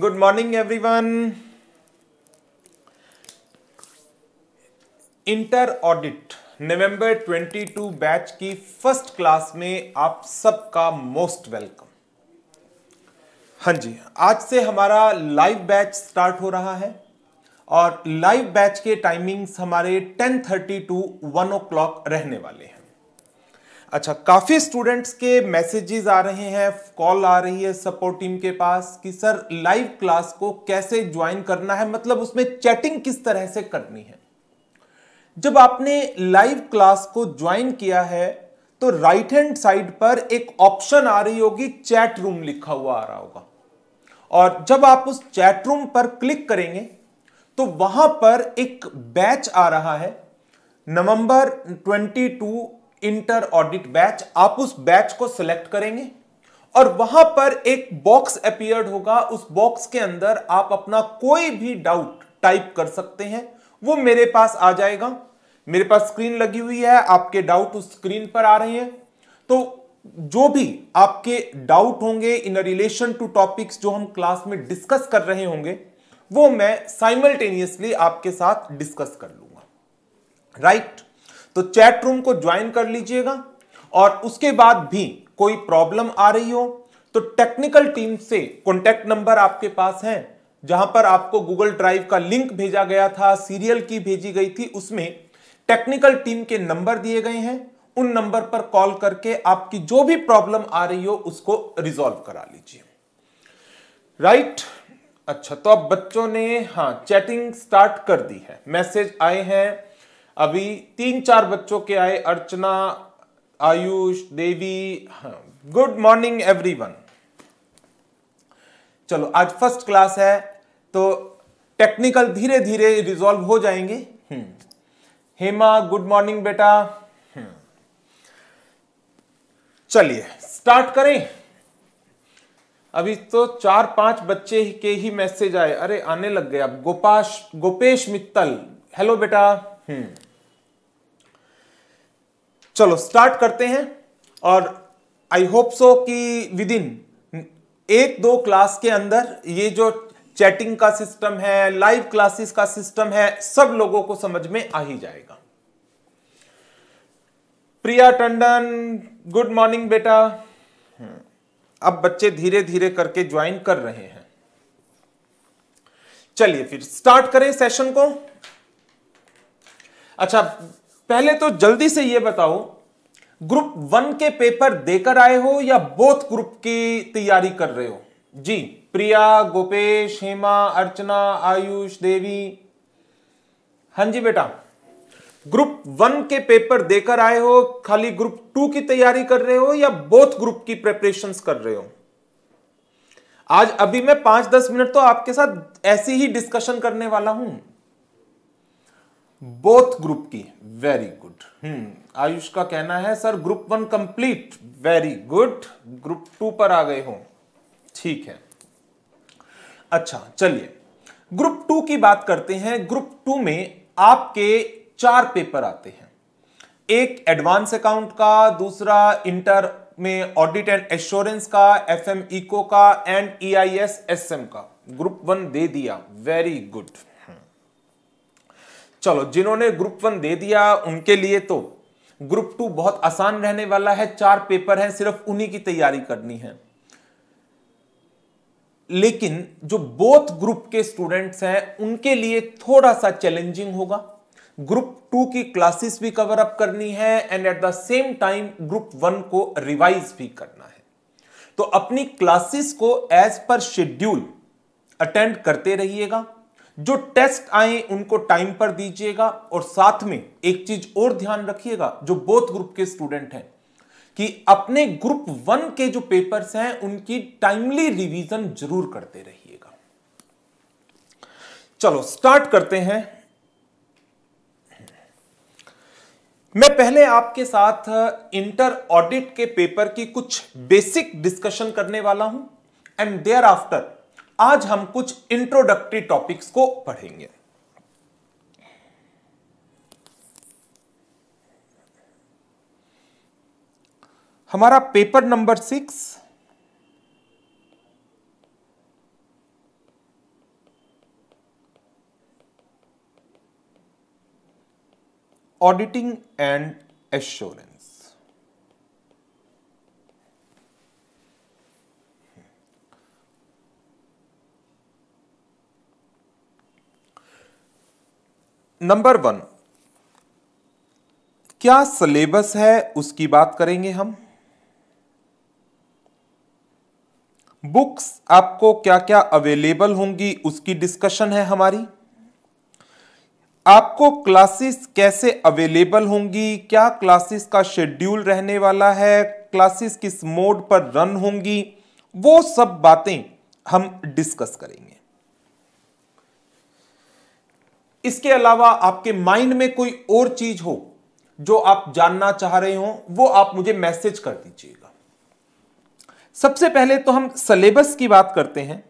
Good morning everyone inter audit November 22 batch की first class में आप सबका मोस्ट वेलकम हाँ जी आज से हमारा लाइव बैच स्टार्ट हो रहा है और लाइव बैच के टाइमिंग्स हमारे 10:30 टू वन ओ क्लॉक रहने वाले हैं अच्छा काफ़ी स्टूडेंट्स के मैसेजेस आ रहे हैं कॉल आ रही है सपोर्ट टीम के पास कि सर लाइव क्लास को कैसे ज्वाइन करना है मतलब उसमें चैटिंग किस तरह से करनी है जब आपने लाइव क्लास को ज्वाइन किया है तो राइट हैंड साइड पर एक ऑप्शन आ रही होगी चैट रूम लिखा हुआ आ रहा होगा और जब आप उस चैट रूम पर क्लिक करेंगे तो वहां पर एक बैच आ रहा है नवंबर 22 इंटर ऑडिट बैच आप उस बैच को सिलेक्ट करेंगे और वहां पर एक बॉक्स अपियर्ड होगा उस बॉक्स के अंदर आप अपना कोई भी डाउट टाइप कर सकते हैं वो मेरे पास आ जाएगा मेरे पास स्क्रीन लगी हुई है आपके डाउट उस स्क्रीन पर आ रहे हैं तो जो भी आपके डाउट होंगे इन रिलेशन टू टॉपिक्स जो हम क्लास में डिस्कस कर रहे होंगे वो मैं साइमल्टेनियसली आपके साथ डिस्कस कर लूंगा राइट तो चैट रूम को ज्वाइन कर लीजिएगा और उसके बाद भी कोई प्रॉब्लम आ रही हो तो टेक्निकल टीम से कॉन्टैक्ट नंबर आपके पास है जहां पर आपको गूगल ड्राइव का लिंक भेजा गया था सीरियल की भेजी गई थी उसमें टेक्निकल टीम के नंबर दिए गए हैं उन नंबर पर कॉल करके आपकी जो भी प्रॉब्लम आ रही हो उसको रिजॉल्व करा लीजिए राइट अच्छा तो अब बच्चों ने हाँ चैटिंग स्टार्ट कर दी है मैसेज आए हैं अभी तीन चार बच्चों के आए Archana Ayush Devi good morning everyone चलो आज फर्स्ट क्लास है तो टेक्निकल धीरे धीरे रिजॉल्व हो जाएंगे हम्म। हेमा गुड मॉर्निंग बेटा हम्म। चलिए स्टार्ट करें अभी तो चार पांच बच्चे के ही मैसेज आए अरे आने लग गए अब गोपाश गोपेश मित्तल हेलो बेटा हम्म। चलो स्टार्ट करते हैं और आई होप सो कि विद इन एक दो क्लास के अंदर ये जो चैटिंग का सिस्टम है लाइव क्लासेस का सिस्टम है सब लोगों को समझ में आ ही जाएगा प्रिया टंडन गुड मॉर्निंग बेटा हम्म। अब बच्चे धीरे धीरे करके ज्वाइन कर रहे हैं चलिए फिर स्टार्ट करें सेशन को अच्छा पहले तो जल्दी से यह बताओ ग्रुप वन के पेपर देकर आए हो या बोथ ग्रुप की तैयारी कर रहे हो जी प्रिया गोपेश हेमा अर्चना आयुष देवी हां जी बेटा ग्रुप वन के पेपर देकर आए हो खाली ग्रुप टू की तैयारी कर रहे हो या बोथ ग्रुप की प्रेपरेशंस कर रहे हो आज अभी मैं पांच दस मिनट तो आपके साथ ऐसी ही डिस्कशन करने वाला हूं बोथ ग्रुप की वेरी गुड हम्म आयुष का कहना है sir group one complete very good group two पर आ गए हो ठीक है अच्छा चलिए ग्रुप टू की बात करते हैं ग्रुप टू में आपके चार पेपर आते हैं एक एडवांस अकाउंट का दूसरा इंटर में ऑडिट एंड एश्योरेंस का एफ एम इको का and E I S S M का ग्रुप वन दे दिया वेरी गुड चलो जिन्होंने ग्रुप वन दे दिया उनके लिए तो ग्रुप टू बहुत आसान रहने वाला है चार पेपर हैं सिर्फ उन्हीं की तैयारी करनी है लेकिन जो बोथ ग्रुप के स्टूडेंट्स हैं उनके लिए थोड़ा सा चैलेंजिंग होगा ग्रुप टू की क्लासेस भी कवर अप करनी है and at the same time group one को रिवाइज भी करना है तो अपनी क्लासेस को एज पर शेड्यूल अटेंड करते रहिएगा जो टेस्ट आए उनको टाइम पर दीजिएगा और साथ में एक चीज और ध्यान रखिएगा जो बोथ ग्रुप के स्टूडेंट हैं कि अपने ग्रुप वन के जो पेपर्स हैं उनकी टाइमली रिवीजन जरूर करते रहिएगा चलो स्टार्ट करते हैं मैं पहले आपके साथ इंटर ऑडिट के पेपर की कुछ बेसिक डिस्कशन करने वाला हूं एंड देयर आफ्टर आज हम कुछ इंट्रोडक्टरी टॉपिक्स को पढ़ेंगे हमारा paper number six auditing and assurance number one क्या सिलेबस है उसकी बात करेंगे हम बुक्स आपको क्या क्या अवेलेबल होंगी उसकी डिस्कशन है हमारी आपको क्लासेस कैसे अवेलेबल होंगी क्या क्लासेस का शेड्यूल रहने वाला है क्लासेस किस मोड पर रन होंगी वो सब बातें हम डिस्कस करेंगे इसके अलावा आपके माइंड में कोई और चीज हो जो आप जानना चाह रहे हो वो आप मुझे मैसेज कर दीजिएगा सबसे पहले तो हम सिलेबस की बात करते हैं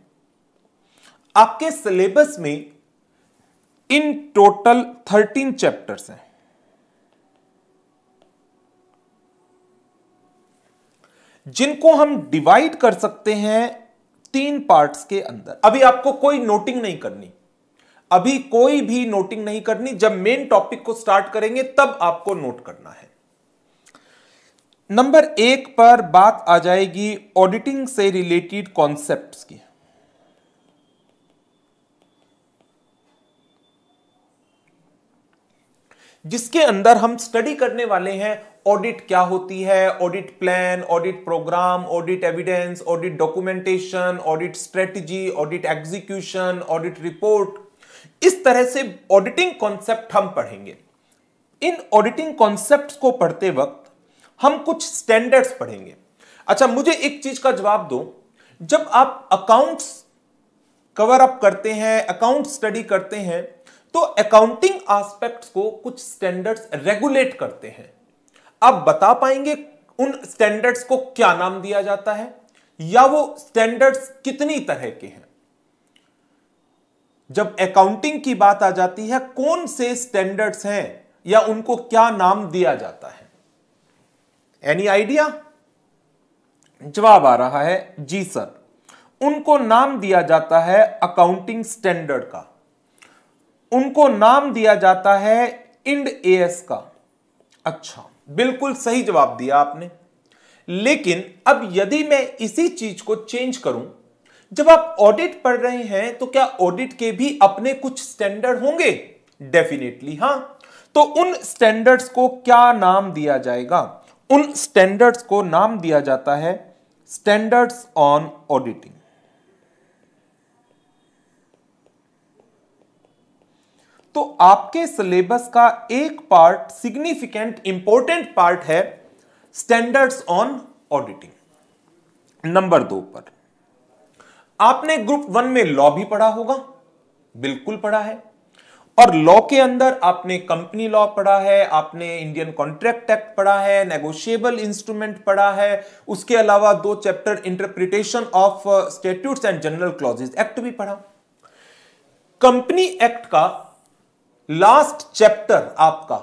आपके सिलेबस में इन टोटल थर्टीन चैप्टर्स हैं जिनको हम डिवाइड कर सकते हैं तीन पार्ट्स के अंदर अभी आपको कोई नोटिंग नहीं करनी अभी कोई भी नोटिंग नहीं करनी जब मेन टॉपिक को स्टार्ट करेंगे तब आपको नोट करना है नंबर एक पर बात आ जाएगी ऑडिटिंग से रिलेटेड कॉन्सेप्ट्स की जिसके अंदर हम स्टडी करने वाले हैं ऑडिट क्या होती है audit plan audit programme audit evidence audit documentation audit strategy audit execution audit report इस तरह से ऑडिटिंग कॉन्सेप्ट हम पढ़ेंगे इन ऑडिटिंग कॉन्सेप्ट को पढ़ते वक्त हम कुछ स्टैंडर्ड्स पढ़ेंगे अच्छा मुझे एक चीज का जवाब दो जब आप अकाउंट्स कवर अप करते हैं अकाउंट स्टडी करते हैं तो अकाउंटिंग एस्पेक्ट्स को कुछ स्टैंडर्ड्स रेगुलेट करते हैं आप बता पाएंगे उन स्टैंडर्ड्स को क्या नाम दिया जाता है या वो स्टैंडर्ड्स कितनी तरह के हैं जब अकाउंटिंग की बात आ जाती है कौन से स्टैंडर्ड्स हैं या उनको क्या नाम दिया जाता है एनी आइडिया जवाब आ रहा है जी सर उनको नाम दिया जाता है अकाउंटिंग स्टैंडर्ड का उनको नाम दिया जाता है इंड एएस का अच्छा बिल्कुल सही जवाब दिया आपने लेकिन अब यदि मैं इसी चीज को चेंज करूं जब आप ऑडिट पढ़ रहे हैं तो क्या ऑडिट के भी अपने कुछ स्टैंडर्ड होंगे डेफिनेटली हाँ तो उन स्टैंडर्ड्स को क्या नाम दिया जाएगा उन स्टैंडर्ड्स को नाम दिया जाता है स्टैंडर्ड्स ऑन ऑडिटिंग तो आपके सिलेबस का एक पार्ट सिग्निफिकेंट इंपॉर्टेंट पार्ट है स्टैंडर्ड्स ऑन ऑडिटिंग नंबर दो पर आपने ग्रुप वन में लॉ भी पढ़ा होगा बिल्कुल पढ़ा है और लॉ के अंदर आपने कंपनी लॉ पढ़ा है आपने इंडियन कॉन्ट्रैक्ट एक्ट पढ़ा है नेगोशिएबल इंस्ट्रूमेंट पढ़ा है उसके अलावा दो chapter interpretation of statutes and general clauses act भी पढ़ा कंपनी एक्ट का लास्ट चैप्टर आपका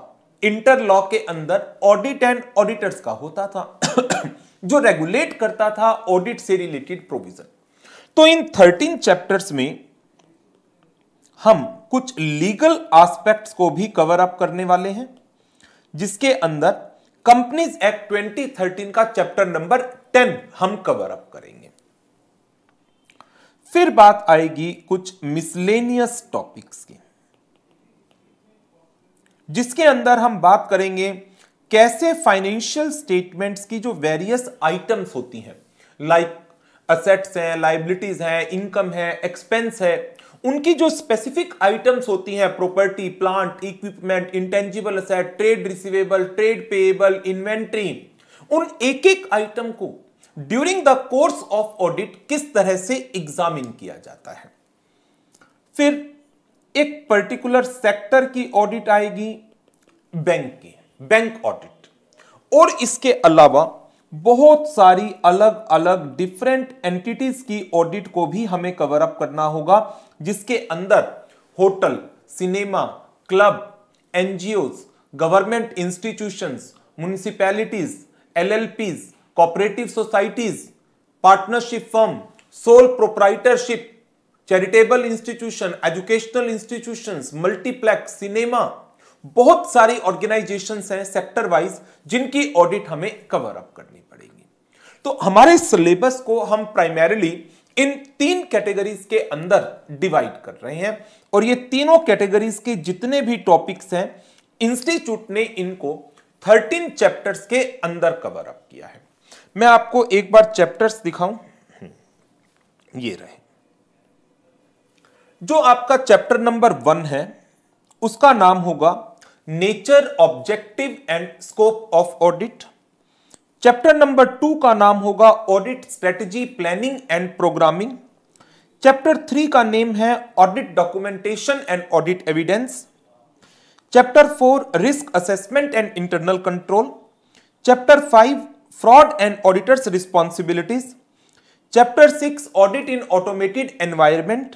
इंटर लॉ के अंदर ऑडिट एंड ऑडिटर्स का होता था जो रेगुलेट करता था ऑडिट से रिलेटेड प्रोविजन तो इन थर्टीन चैप्टर्स में हम कुछ लीगल एस्पेक्ट्स को भी कवर अप करने वाले हैं जिसके अंदर कंपनीज एक्ट 2013 का चैप्टर नंबर 10 हम कवर अप करेंगे फिर बात आएगी कुछ मिसलेनियस टॉपिक्स की जिसके अंदर हम बात करेंगे कैसे फाइनेंशियल स्टेटमेंट्स की जो वेरियस आइटम्स होती हैं लाइक असेट्स हैं लाइबिलिटीज हैं इनकम है एक्सपेंस है उनकी जो स्पेसिफिक आइटम्स होती हैं property plant equipment intangible asset trade receivable trade payable inventory उन एक एक आइटम को during the course of audit किस तरह से एग्जामिन किया जाता है फिर एक पर्टिकुलर सेक्टर की ऑडिट आएगी बैंक की बैंक ऑडिट और इसके अलावा बहुत सारी अलग अलग डिफरेंट एंटिटीज की ऑडिट को भी हमें कवर अप करना होगा जिसके अंदर hotel cinema club NGOs government institutions municipalities LLPs cooperative societies partnership firm sole proprietorship charitable institution educational institutions multiplex cinema बहुत सारी ऑर्गेनाइजेशन हैं सेक्टर वाइज जिनकी ऑडिट हमें कवर अप करनी पड़ेगी तो हमारे सिलेबस को हम प्राइमरिली इन तीन कैटेगरीज के अंदर डिवाइड कर रहे हैं और ये तीनों कैटेगरीज के जितने भी टॉपिक्स हैं इंस्टीट्यूट ने इनको 13 चैप्टर्स के अंदर कवर अप किया है मैं आपको एक बार चैप्टर्स दिखाऊं हम्म, ये रहे जो आपका चैप्टर नंबर वन है उसका नाम होगा nature objective and scope of audit chapter number two का नाम होगा audit strategy planning and programming chapter three का नेम है audit documentation and audit evidence chapter four risk assessment and internal control chapter five fraud and auditors responsibilities chapter six audit in automated environment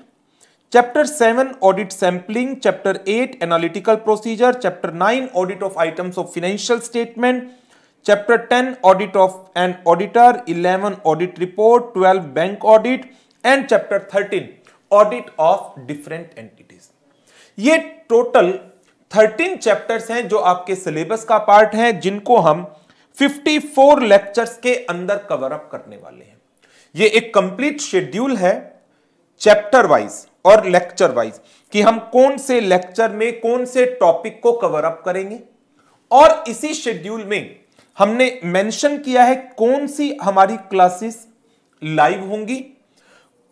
chapter seven audit sampling chapter eight analytical procedure chapter nine audit of items of financial statement chapter ten audit of N auditor eleven audit report twelve bank audit and chapter thirteen audit of different entities ये total thirteen chapters हैं जो आपके syllabus का part है जिनको हम 54 lectures के अंदर कवर अप करने वाले हैं ये एक कंप्लीट शेड्यूल है चैप्टर वाइज और लेक्चर वाइज कि हम कौन से लेक्चर में कौन से टॉपिक को कवर अप करेंगे और इसी शेड्यूल में हमने मेंशन किया है कौन सी हमारी क्लासेस लाइव होंगी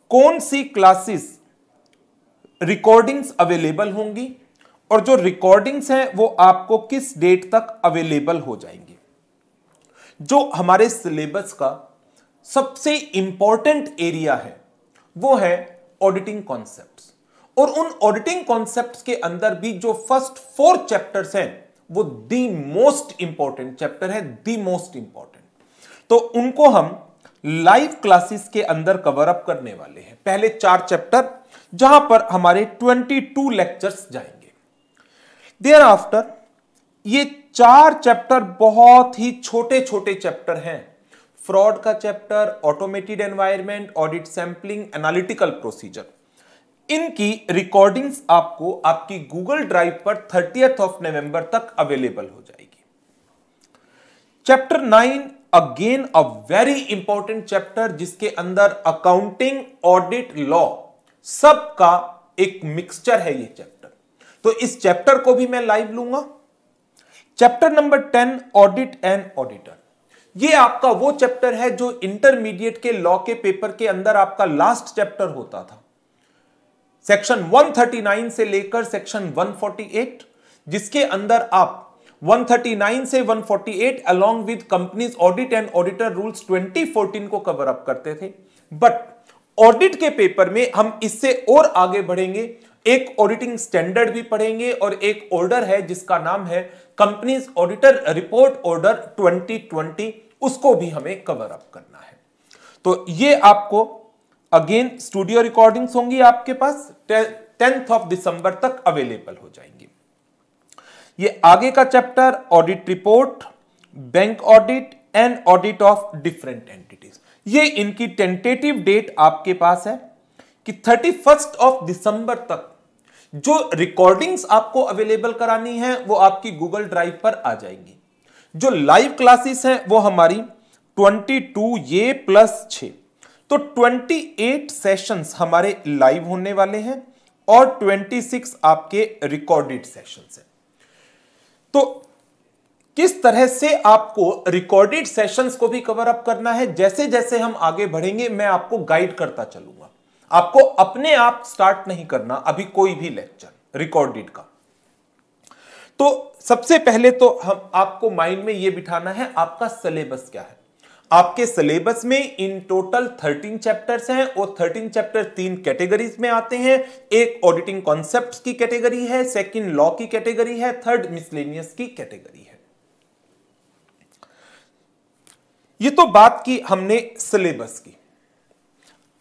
कौन सी क्लासेस रिकॉर्डिंग्स अवेलेबल होंगी और जो रिकॉर्डिंग्स हैं वो आपको किस डेट तक अवेलेबल हो जाएंगी जो हमारे सिलेबस का सबसे इंपॉर्टेंट एरिया है वो है ऑडिटिंग कॉन्सेप्ट और उन ऑडिटिंग कॉन्सेप्ट के अंदर भी जो फर्स्ट फोर चैप्टर्स हैं वो दी मोस्ट इंपॉर्टेंट चैप्टर है दी मोस्ट इंपॉर्टेंट तो उनको हम लाइव क्लासेस के अंदर कवर अप करने वाले हैं पहले चार चैप्टर जहां पर हमारे 22 लेक्चर्स जाएंगे देयर आफ्टर ये चार चैप्टर बहुत ही छोटे छोटे चैप्टर हैं फ्रॉड का chapter automated environment audit sampling analytical procedure इनकी रिकॉर्डिंग्स आपको आपकी गूगल ड्राइव पर थर्टियथ ऑफ नवंबर तक अवेलेबल हो जाएगी chapter nine again a very important chapter जिसके अंदर अकाउंटिंग ऑडिट लॉ सब का एक मिक्सचर है यह चैप्टर तो इस चैप्टर को भी मैं लाइव लूंगा chapter number ten audit and auditor ये आपका वो चैप्टर है जो इंटरमीडिएट के लॉ के पेपर के अंदर आपका लास्ट चैप्टर होता था सेक्शन 139 से लेकर सेक्शन 148 जिसके अंदर आप 139 से 148 along with companies audit and auditor rules 2014 को कवर अप करते थे बट ऑडिट के पेपर में हम इससे और आगे बढ़ेंगे एक ऑडिटिंग स्टैंडर्ड भी पढ़ेंगे और एक ऑर्डर है जिसका नाम है कंपनीज ऑडिटर रिपोर्ट ऑर्डर 2020 उसको भी हमें कवर अप करना है तो ये आपको अगेन स्टूडियो रिकॉर्डिंग्स होंगी आपके पास टेंथ ऑफ दिसंबर तक अवेलेबल हो जाएंगी ये आगे का chapter audit report bank audit and audit of different entities ये इनकी टेंटेटिव डेट आपके पास है कि थर्टी फर्स्ट ऑफ दिसंबर तक जो रिकॉर्डिंग्स आपको अवेलेबल करानी है वो आपकी गूगल ड्राइव पर आ जाएंगी जो लाइव क्लासेस हैं वो हमारी 22 ये प्लस छ तो 28 सेशंस हमारे लाइव होने वाले हैं और 26 आपके रिकॉर्डेड सेशंस हैं तो किस तरह से आपको रिकॉर्डेड सेशंस को भी कवर अप करना है जैसे जैसे हम आगे बढ़ेंगे मैं आपको गाइड करता चलूंगा आपको अपने आप स्टार्ट नहीं करना अभी कोई भी लेक्चर रिकॉर्डेड का तो सबसे पहले तो हम आपको माइंड में यह बिठाना है आपका सिलेबस क्या है आपके सिलेबस में इन टोटल 13 चैप्टर्स हैं और 13 चैप्टर तीन कैटेगरीज में आते हैं एक ऑडिटिंग कॉन्सेप्ट्स की कैटेगरी है सेकंड लॉ की कैटेगरी है थर्ड मिसलेनियस की कैटेगरी है ये तो बात की हमने सिलेबस की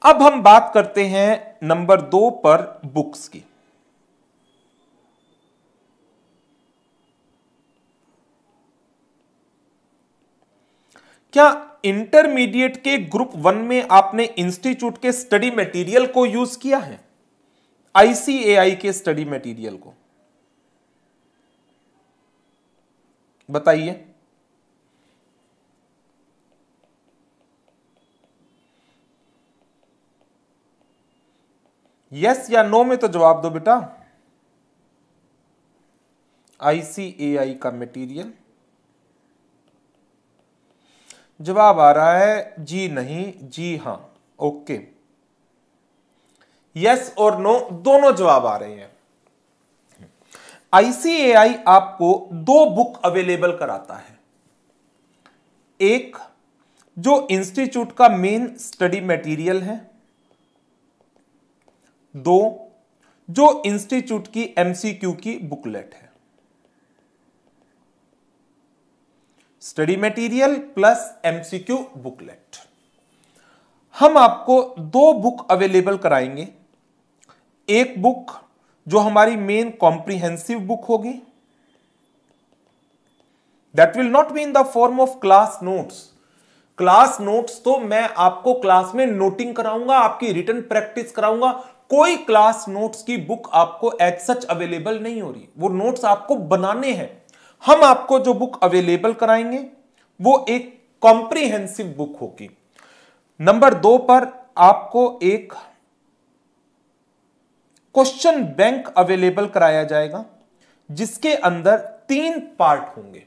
अब हम बात करते हैं नंबर दो पर बुक्स की क्या इंटरमीडिएट के ग्रुप वन में आपने इंस्टीट्यूट के स्टडी मटेरियल को यूज किया है आईसीएआई के स्टडी मटेरियल को बताइए यस या नो में तो जवाब दो बेटा आईसीएआई का मटेरियल जवाब आ रहा है जी नहीं जी हां ओके यस और नो दोनों जवाब आ रहे हैं आईसीएआई आपको दो बुक अवेलेबल कराता है एक जो इंस्टीट्यूट का मेन स्टडी मटेरियल है दो जो इंस्टीट्यूट की एमसीक्यू की बुकलेट है study material plus MCQ booklet हम आपको दो बुक अवेलेबल कराएंगे एक बुक जो हमारी मेन कॉम्प्रिहेंसिव बुक होगी that will not be in the form of class notes class notes तो मैं आपको क्लास में नोटिंग कराऊंगा आपकी रिटर्न प्रैक्टिस कराऊंगा कोई क्लास नोट्स की बुक आपको एज सच अवेलेबल नहीं हो रही वो नोट्स आपको बनाने हैं हम आपको जो बुक अवेलेबल कराएंगे वो एक कॉम्प्रिहेंसिव बुक होगी नंबर दो पर आपको एक क्वेश्चन बैंक अवेलेबल कराया जाएगा जिसके अंदर तीन पार्ट होंगे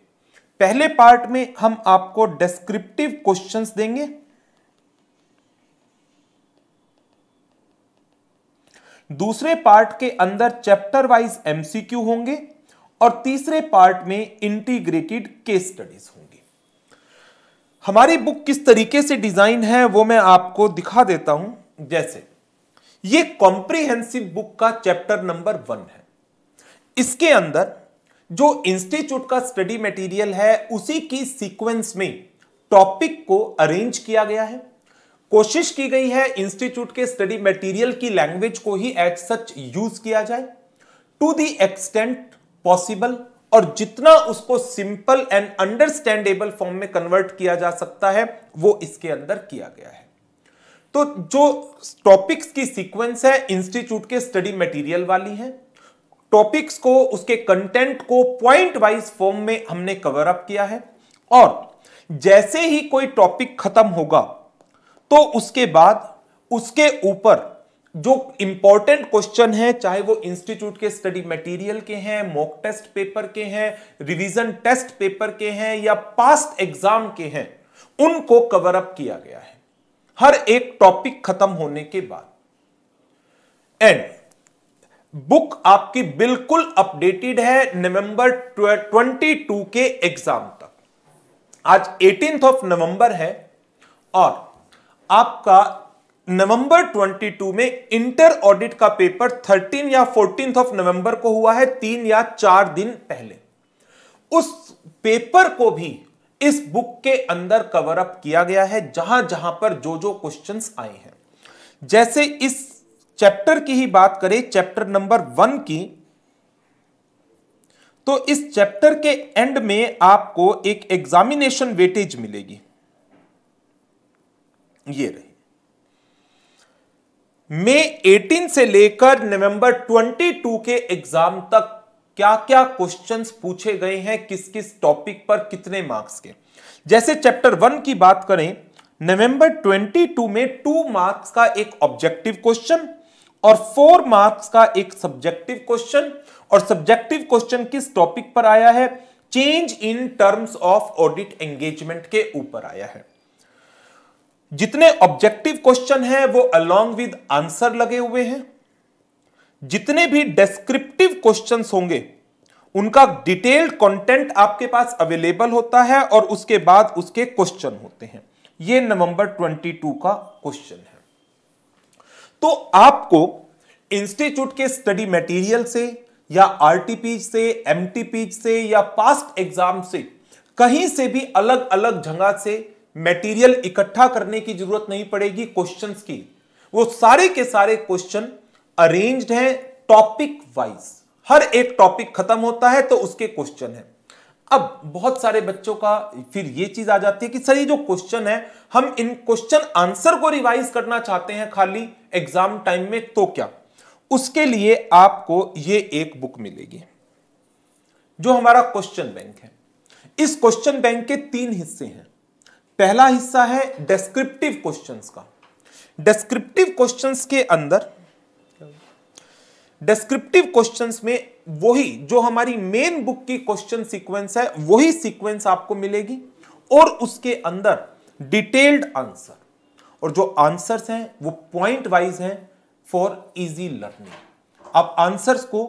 पहले पार्ट में हम आपको डिस्क्रिप्टिव क्वेश्चंस देंगे दूसरे पार्ट के अंदर चैप्टर वाइज एमसीक्यू होंगे और तीसरे पार्ट में इंटीग्रेटेड केस स्टडीज होंगे हमारी बुक किस तरीके से डिजाइन है वो मैं आपको दिखा देता हूं जैसे ये कॉम्प्रिहेंसिव बुक का चैप्टर नंबर वन है इसके अंदर जो इंस्टीट्यूट का स्टडी मटेरियल है उसी की सीक्वेंस में टॉपिक को अरेंज किया गया है कोशिश की गई है इंस्टीट्यूट के स्टडी मटेरियल की लैंग्वेज को ही एज सच यूज किया जाए टू दी एक्सटेंट पॉसिबल और जितना उसको सिंपल एंड अंडरस्टैंडेबल फॉर्म में कन्वर्ट किया जा सकता है वो इसके अंदर किया गया है तो जो टॉपिक्स की सीक्वेंस है इंस्टीट्यूट के स्टडी मटेरियल वाली है टॉपिक्स को उसके कंटेंट को पॉइंट वाइज फॉर्म में हमने कवर अप किया है और जैसे ही कोई टॉपिक खत्म होगा तो उसके बाद उसके ऊपर जो इंपॉर्टेंट क्वेश्चन है चाहे वो इंस्टीट्यूट के स्टडी मटेरियल के हैं मॉक टेस्ट पेपर के हैं रिवीजन टेस्ट पेपर के हैं या पास्ट एग्जाम के हैं उनको कवर अप किया गया है हर एक टॉपिक खत्म होने के बाद एंड बुक आपकी बिल्कुल अपडेटेड है नवंबर 22 के एग्जाम तक आज 18th ऑफ नवंबर है और आपका नवंबर 22 में इंटर ऑडिट का पेपर 13 या फोर्टीन ऑफ नवंबर को हुआ है तीन या चार दिन पहले उस पेपर को भी इस बुक के अंदर कवर अप किया गया है जहां जहां पर जो जो क्वेश्चंस आए हैं जैसे इस चैप्टर की ही बात करें चैप्टर नंबर वन की तो इस चैप्टर के एंड में आपको एक एग्जामिनेशन वेटेज मिलेगी ये रही मई 18 से लेकर नवंबर 22 के एग्जाम तक क्या क्या क्वेश्चंस पूछे गए हैं किस किस टॉपिक पर कितने मार्क्स के जैसे चैप्टर वन की बात करें नवंबर 22 में टू मार्क्स का एक ऑब्जेक्टिव क्वेश्चन और फोर मार्क्स का एक सब्जेक्टिव क्वेश्चन और सब्जेक्टिव क्वेश्चन किस टॉपिक पर आया है change in terms of audit engagement के ऊपर आया है जितने ऑब्जेक्टिव क्वेश्चन हैं वो अलोंग विद आंसर लगे हुए हैं जितने भी डेस्क्रिप्टिव क्वेश्चन होंगे उनका डिटेल्ड कंटेंट आपके पास अवेलेबल होता है और उसके बाद उसके क्वेश्चन होते हैं ये नवंबर 22 का क्वेश्चन है तो आपको इंस्टीट्यूट के स्टडी मटेरियल से या आरटीपी से एमटीपी से या पास्ट एग्जाम से कहीं से भी अलग अलग जगह से मटेरियल इकट्ठा करने की जरूरत नहीं पड़ेगी क्वेश्चंस की वो सारे के सारे क्वेश्चन अरेंज्ड हैं टॉपिक वाइज हर एक टॉपिक खत्म होता है तो उसके क्वेश्चन है अब बहुत सारे बच्चों का फिर ये चीज आ जाती है कि सर ये जो क्वेश्चन है हम इन क्वेश्चन आंसर को रिवाइज करना चाहते हैं खाली एग्जाम टाइम में तो क्या उसके लिए आपको ये एक बुक मिलेगी जो हमारा क्वेश्चन बैंक है इस क्वेश्चन बैंक के तीन हिस्से हैं पहला हिस्सा है डेस्क्रिप्टिव क्वेश्चंस का डेस्क्रिप्टिव क्वेश्चंस के अंदर डेस्क्रिप्टिव क्वेश्चंस में वही जो हमारी मेन बुक की क्वेश्चन सीक्वेंस है वही सीक्वेंस आपको मिलेगी और उसके अंदर डिटेल्ड आंसर और जो आंसर्स हैं वो पॉइंट वाइज हैं फॉर इजी लर्निंग आप आंसर्स को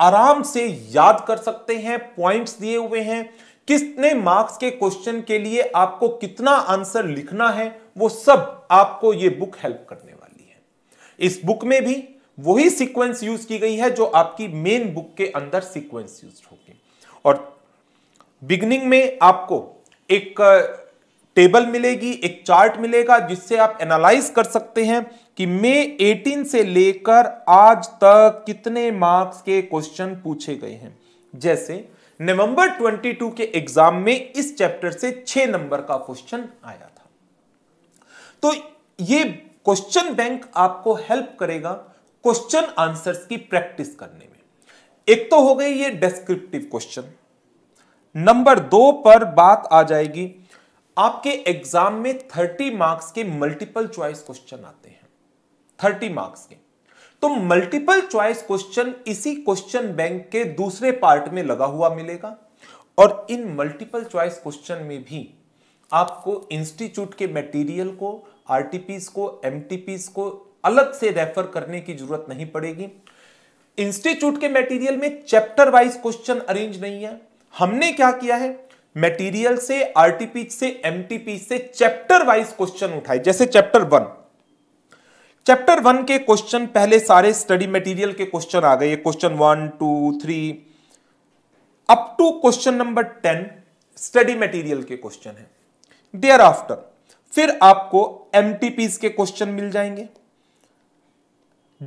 आराम से याद कर सकते हैं पॉइंट्स दिए हुए हैं कितने मार्क्स के क्वेश्चन के लिए आपको कितना आंसर लिखना है वो सब आपको ये बुक हेल्प करने वाली है इस बुक में भी वही सीक्वेंस यूज की गई है जो आपकी मेन बुक के अंदर सीक्वेंस यूज होगी और बिगनिंग में आपको एक टेबल मिलेगी एक चार्ट मिलेगा जिससे आप एनालाइज कर सकते हैं कि मई 18 से लेकर आज तक कितने मार्क्स के क्वेश्चन पूछे गए हैं जैसे नवंबर 22 के एग्जाम में इस चैप्टर से छह नंबर का क्वेश्चन आया था तो ये क्वेश्चन बैंक आपको हेल्प करेगा क्वेश्चन आंसर्स की प्रैक्टिस करने में एक तो हो गई ये डिस्क्रिप्टिव क्वेश्चन नंबर दो पर बात आ जाएगी आपके एग्जाम में थर्टी मार्क्स के मल्टीपल चॉइस क्वेश्चन आते हैं थर्टी मार्क्स के तो मल्टीपल चॉइस क्वेश्चन इसी क्वेश्चन बैंक के दूसरे पार्ट में लगा हुआ मिलेगा और इन मल्टीपल चॉइस क्वेश्चन में भी आपको इंस्टीट्यूट के मटेरियल को आरटीपीस को एमटीपीस को अलग से रेफर करने की जरूरत नहीं पड़ेगी इंस्टीट्यूट के मटेरियल में चैप्टर वाइज क्वेश्चन अरेंज नहीं है हमने क्या किया है मटेरियल से आरटीपी से एमटीपी से चैप्टर वाइज क्वेश्चन उठाए जैसे चैप्टर वन चैप्टर वन के क्वेश्चन पहले सारे स्टडी मटेरियल के क्वेश्चन आ गए question one two three up to question number ten study material के क्वेश्चन है देयर आफ्टर फिर आपको एम के क्वेश्चन मिल जाएंगे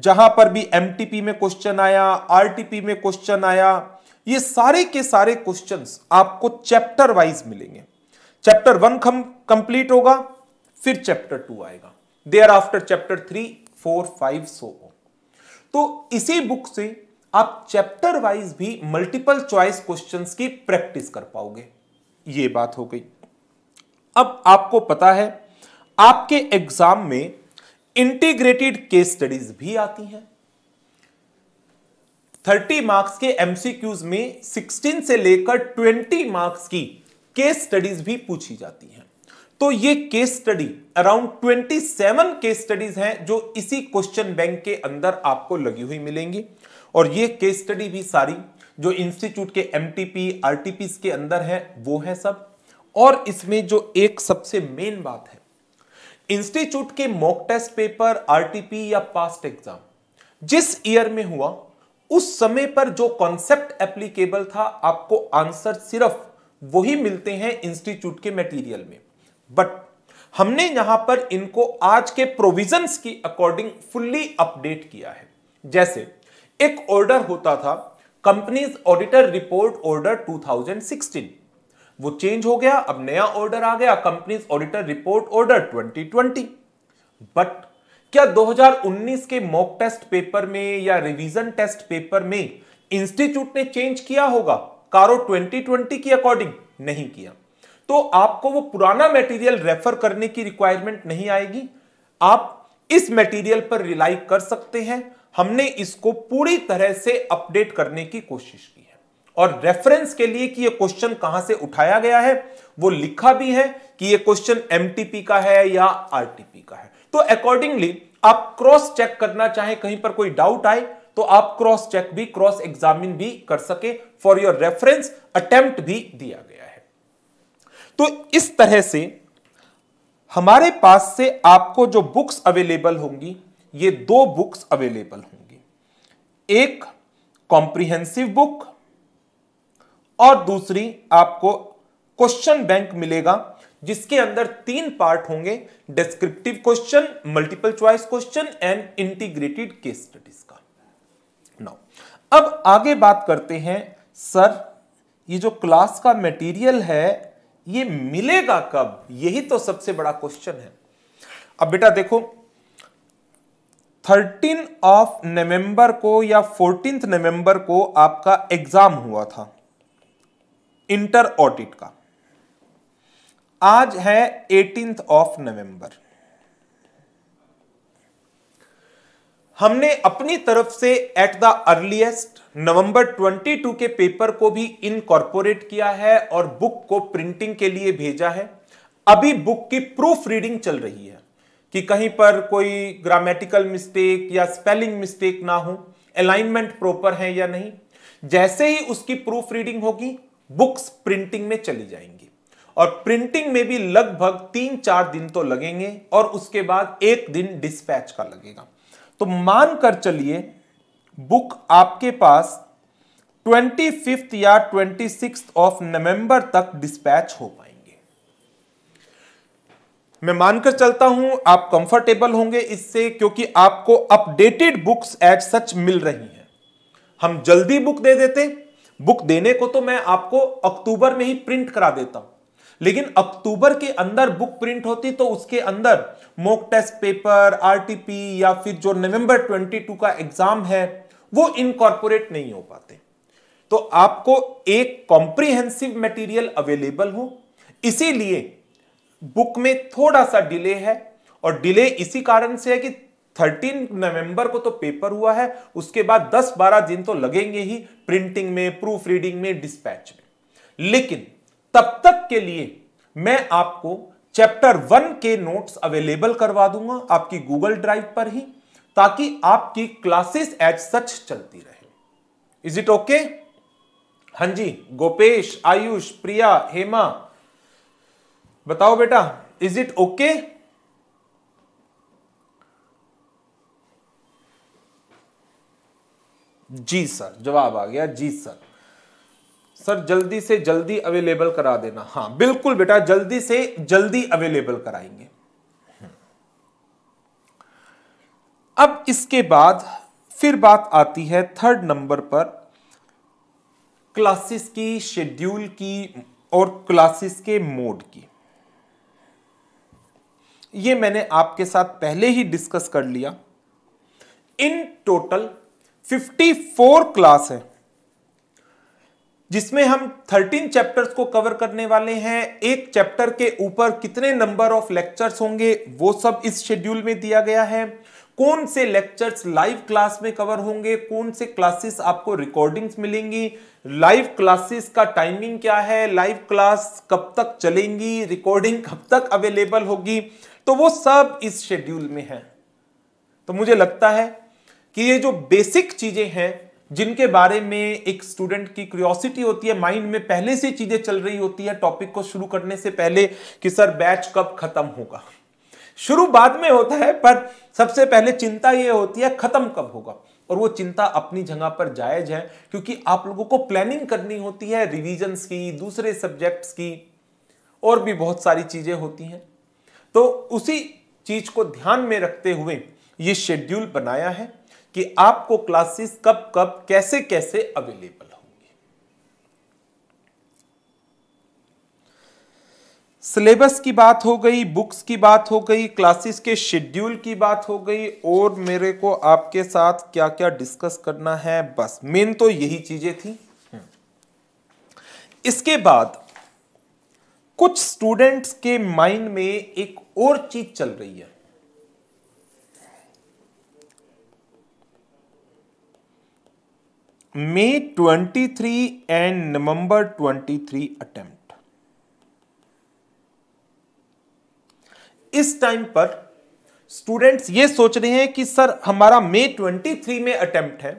जहां पर भी एम में क्वेश्चन आया आर में क्वेश्चन आया ये सारे के सारे क्वेश्चंस आपको चैप्टर वाइज मिलेंगे चैप्टर वन कंप्लीट होगा फिर चैप्टर टू आएगा thereafter chapter three four five so तो इसी बुक से आप चैप्टर वाइज भी मल्टीपल चॉइस क्वेश्चंस की प्रैक्टिस कर पाओगे ये बात हो गई अब आपको पता है आपके एग्जाम में इंटीग्रेटेड केस स्टडीज भी आती हैं 30 मार्क्स के एमसीक्यूज में 16 से लेकर 20 मार्क्स की केस स्टडीज भी पूछी जाती हैं तो ये case study around 27 case studies हैं जो इसी क्वेश्चन बैंक के अंदर आपको लगी हुई मिलेंगी और ये केस स्टडी भी सारी जो इंस्टीट्यूट के एम टी के अंदर है वो है सब और इसमें जो एक सबसे मेन बात है इंस्टीट्यूट के मॉक टेस्ट पेपर आरटीपी या पास्ट एग्जाम जिस ईयर में हुआ उस समय पर जो कॉन्सेप्ट एप्लीकेबल था आपको आंसर सिर्फ वही मिलते हैं इंस्टीट्यूट के मटेरियल में बट हमने यहां पर इनको आज के प्रोविजंस की अकॉर्डिंग फुल्ली अपडेट किया है जैसे एक ऑर्डर होता था कंपनीज ऑडिटर रिपोर्ट ऑर्डर 2016 वो चेंज हो गया अब नया ऑर्डर आ गया companies auditor report order 2020 but क्या 2019 के मॉक टेस्ट पेपर में या रिवीजन टेस्ट पेपर में इंस्टीट्यूट ने चेंज किया होगा कारो 2020 की अकॉर्डिंग नहीं किया तो आपको वो पुराना मेटीरियल रेफर करने की रिक्वायरमेंट नहीं आएगी आप इस मेटीरियल पर रिलाई कर सकते हैं हमने इसको पूरी तरह से अपडेट करने की कोशिश की है और रेफरेंस के लिए कि ये क्वेश्चन कहां से उठाया गया है वो लिखा भी है कि ये क्वेश्चन एमटीपी का है या आरटीपी का है तो अकॉर्डिंगली आप क्रॉस चेक करना चाहे कहीं पर कोई डाउट आए तो आप क्रॉस चेक भी क्रॉस एग्जामिन भी कर सके फॉर योर रेफरेंस अटेम्प्ट भी दिया गया तो इस तरह से हमारे पास से आपको जो बुक्स अवेलेबल होंगी ये दो बुक्स अवेलेबल होंगी एक कॉम्प्रिहेंसिव बुक और दूसरी आपको क्वेश्चन बैंक मिलेगा जिसके अंदर तीन पार्ट होंगे descriptive question multiple choice question and integrated case studies का नाउ अब आगे बात करते हैं सर ये जो क्लास का मटेरियल है ये मिलेगा कब यही तो सबसे बड़ा क्वेश्चन है अब बेटा देखो थर्टीन ऑफ नवंबर को या फोर्टीन नवंबर को आपका एग्जाम हुआ था इंटर ऑडिट का आज है एटींथ ऑफ नवंबर हमने अपनी तरफ से एट द अर्लीस्ट नवंबर 22 के पेपर को भी इनकॉर्पोरेट किया है और बुक को प्रिंटिंग के लिए भेजा है अभी बुक की प्रूफ रीडिंग चल रही है कि कहीं पर कोई ग्रामेटिकल मिस्टेक या स्पेलिंग मिस्टेक ना हो अलाइनमेंट प्रॉपर है या नहीं जैसे ही उसकी प्रूफ रीडिंग होगी बुक्स प्रिंटिंग में चली जाएंगी और प्रिंटिंग में भी लगभग तीन चार दिन तो लगेंगे और उसके बाद एक दिन डिस्पैच का लगेगा तो मान कर चलिए बुक आपके पास ट्वेंटी फिफ्थ या ट्वेंटी सिक्स ऑफ नवंबर तक डिस्पैच हो पाएंगे मैं मानकर चलता हूं आप कंफर्टेबल होंगे इससे क्योंकि आपको अपडेटेड बुक्स एज सच मिल रही हैं हम जल्दी बुक दे देते बुक देने को तो मैं आपको अक्टूबर में ही प्रिंट करा देता हूं लेकिन अक्टूबर के अंदर बुक प्रिंट होती तो उसके अंदर मॉक टेस्ट पेपर आरटीपी या फिर जो नवंबर 22 का एग्जाम है वो इनकॉर्पोरेट नहीं हो पाते तो आपको एक कॉम्प्रिहेंसिव मटेरियल अवेलेबल हो इसीलिए बुक में थोड़ा सा डिले है और डिले इसी कारण से है कि 13 नवंबर को तो पेपर हुआ है उसके बाद 10-12 दिन तो लगेंगे ही प्रिंटिंग में प्रूफ रीडिंग में डिस्पैच में लेकिन तब तक के लिए मैं आपको चैप्टर वन के नोट्स अवेलेबल करवा दूंगा आपकी गूगल ड्राइव पर ही ताकि आपकी क्लासेस एज सच चलती रहे इज इट ओके हां जी गोपेश आयुष प्रिया हेमा बताओ बेटा इज इट ओके जी सर जवाब आ गया जी सर सर जल्दी से जल्दी अवेलेबल करा देना हाँ बिल्कुल बेटा जल्दी से जल्दी अवेलेबल कराएंगे अब इसके बाद फिर बात आती है थर्ड नंबर पर क्लासेस की शेड्यूल की और क्लासेस के मोड की ये मैंने आपके साथ पहले ही डिस्कस कर लिया इन टोटल 54 क्लास है जिसमें हम 13 चैप्टर्स को कवर करने वाले हैं एक चैप्टर के ऊपर कितने नंबर ऑफ लेक्चर्स होंगे वो सब इस शेड्यूल में दिया गया है कौन से लेक्चर्स लाइव क्लास में कवर होंगे कौन से क्लासेस आपको रिकॉर्डिंग्स मिलेंगी लाइव क्लासेस का टाइमिंग क्या है लाइव क्लास कब तक चलेंगी रिकॉर्डिंग कब तक अवेलेबल होगी तो वो सब इस शेड्यूल में है तो मुझे लगता है कि ये जो बेसिक चीजें हैं जिनके बारे में एक स्टूडेंट की क्यूरसिटी होती है माइंड में पहले से चीजें चल रही होती है टॉपिक को शुरू करने से पहले कि सर बैच कब खत्म होगा शुरू बाद में होता है पर सबसे पहले चिंता यह होती है खत्म कब होगा और वो चिंता अपनी जगह पर जायज है क्योंकि आप लोगों को प्लानिंग करनी होती है रिविजन्स की दूसरे सब्जेक्ट्स की और भी बहुत सारी चीजें होती हैं तो उसी चीज को ध्यान में रखते हुए ये शेड्यूल बनाया है कि आपको क्लासेस कब कब कैसे कैसे अवेलेबल होंगी सिलेबस की बात हो गई बुक्स की बात हो गई क्लासेस के शेड्यूल की बात हो गई और मेरे को आपके साथ क्या क्या डिस्कस करना है बस मेन तो यही चीजें थी इसके बाद कुछ स्टूडेंट्स के माइंड में एक और चीज चल रही है मे 23 एंड नवंबर 23 अटेम्प्ट इस टाइम पर स्टूडेंट्स ये सोच रहे हैं कि सर हमारा मे 23 में अटेम्प्ट है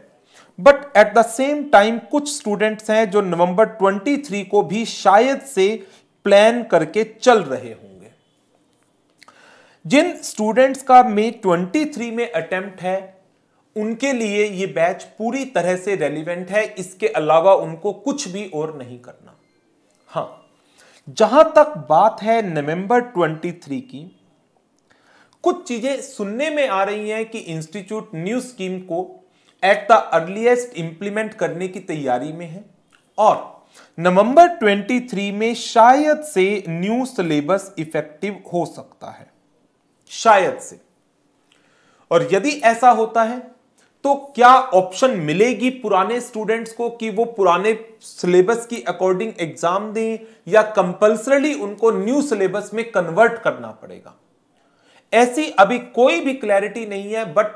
but at the same time कुछ स्टूडेंट्स हैं जो नवंबर 23 को भी शायद से प्लान करके चल रहे होंगे जिन स्टूडेंट्स का मे 23 में अटेम्प्ट है उनके लिए ये बैच पूरी तरह से रेलिवेंट है इसके अलावा उनको कुछ भी और नहीं करना हां जहां तक बात है नवंबर 23 की कुछ चीजें सुनने में आ रही हैं कि इंस्टीट्यूट न्यू स्कीम को एट द अर्लीस्ट इंप्लीमेंट करने की तैयारी में है और नवंबर 23 में शायद से न्यू सिलेबस इफेक्टिव हो सकता है शायद से और यदि ऐसा होता है तो क्या ऑप्शन मिलेगी पुराने स्टूडेंट्स को कि वो पुराने सिलेबस की अकॉर्डिंग एग्जाम दें या कंपल्सरली उनको न्यू सिलेबस में कन्वर्ट करना पड़ेगा ऐसी अभी कोई भी क्लैरिटी नहीं है बट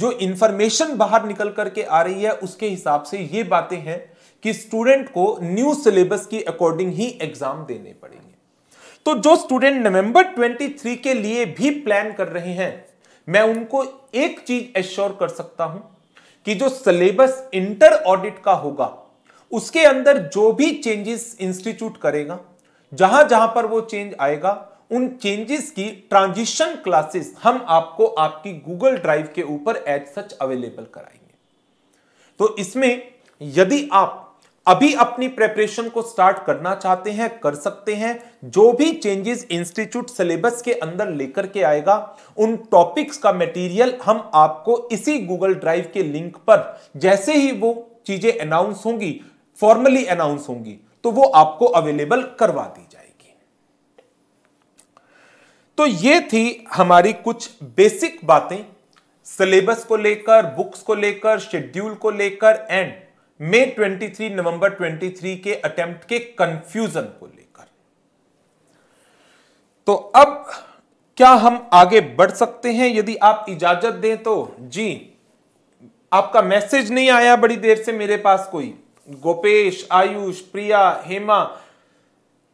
जो इंफॉर्मेशन बाहर निकल करके आ रही है उसके हिसाब से ये बातें हैं कि स्टूडेंट को न्यू सिलेबस की अकॉर्डिंग ही एग्जाम देने पड़ेंगे तो जो स्टूडेंट नवंबर 23 के लिए भी प्लान कर रहे हैं मैं उनको एक चीज एश्योर कर सकता हूं कि जो सिलेबस इंटर ऑडिट का होगा उसके अंदर जो भी चेंजेस इंस्टीट्यूट करेगा जहां जहां पर वो चेंज आएगा उन चेंजेस की ट्रांजिशन क्लासेस हम आपको आपकी गूगल ड्राइव के ऊपर एज सच अवेलेबल कराएंगे तो इसमें यदि आप अभी अपनी प्रेपरेशन को स्टार्ट करना चाहते हैं कर सकते हैं जो भी चेंजेस इंस्टीट्यूट सिलेबस के अंदर लेकर के आएगा उन टॉपिक्स का मटेरियल हम आपको इसी गूगल ड्राइव के लिंक पर जैसे ही वो चीजें अनाउंस होंगी फॉर्मली अनाउंस होंगी तो वो आपको अवेलेबल करवा दी जाएगी तो ये थी हमारी कुछ बेसिक बातें सिलेबस को लेकर बुक्स को लेकर शेड्यूल को लेकर एंड मई 23 नवंबर 23 के अटेम्प्ट के कंफ्यूजन को लेकर तो अब क्या हम आगे बढ़ सकते हैं यदि आप इजाजत दें तो जी आपका मैसेज नहीं आया बड़ी देर से मेरे पास कोई गोपेश आयुष प्रिया हेमा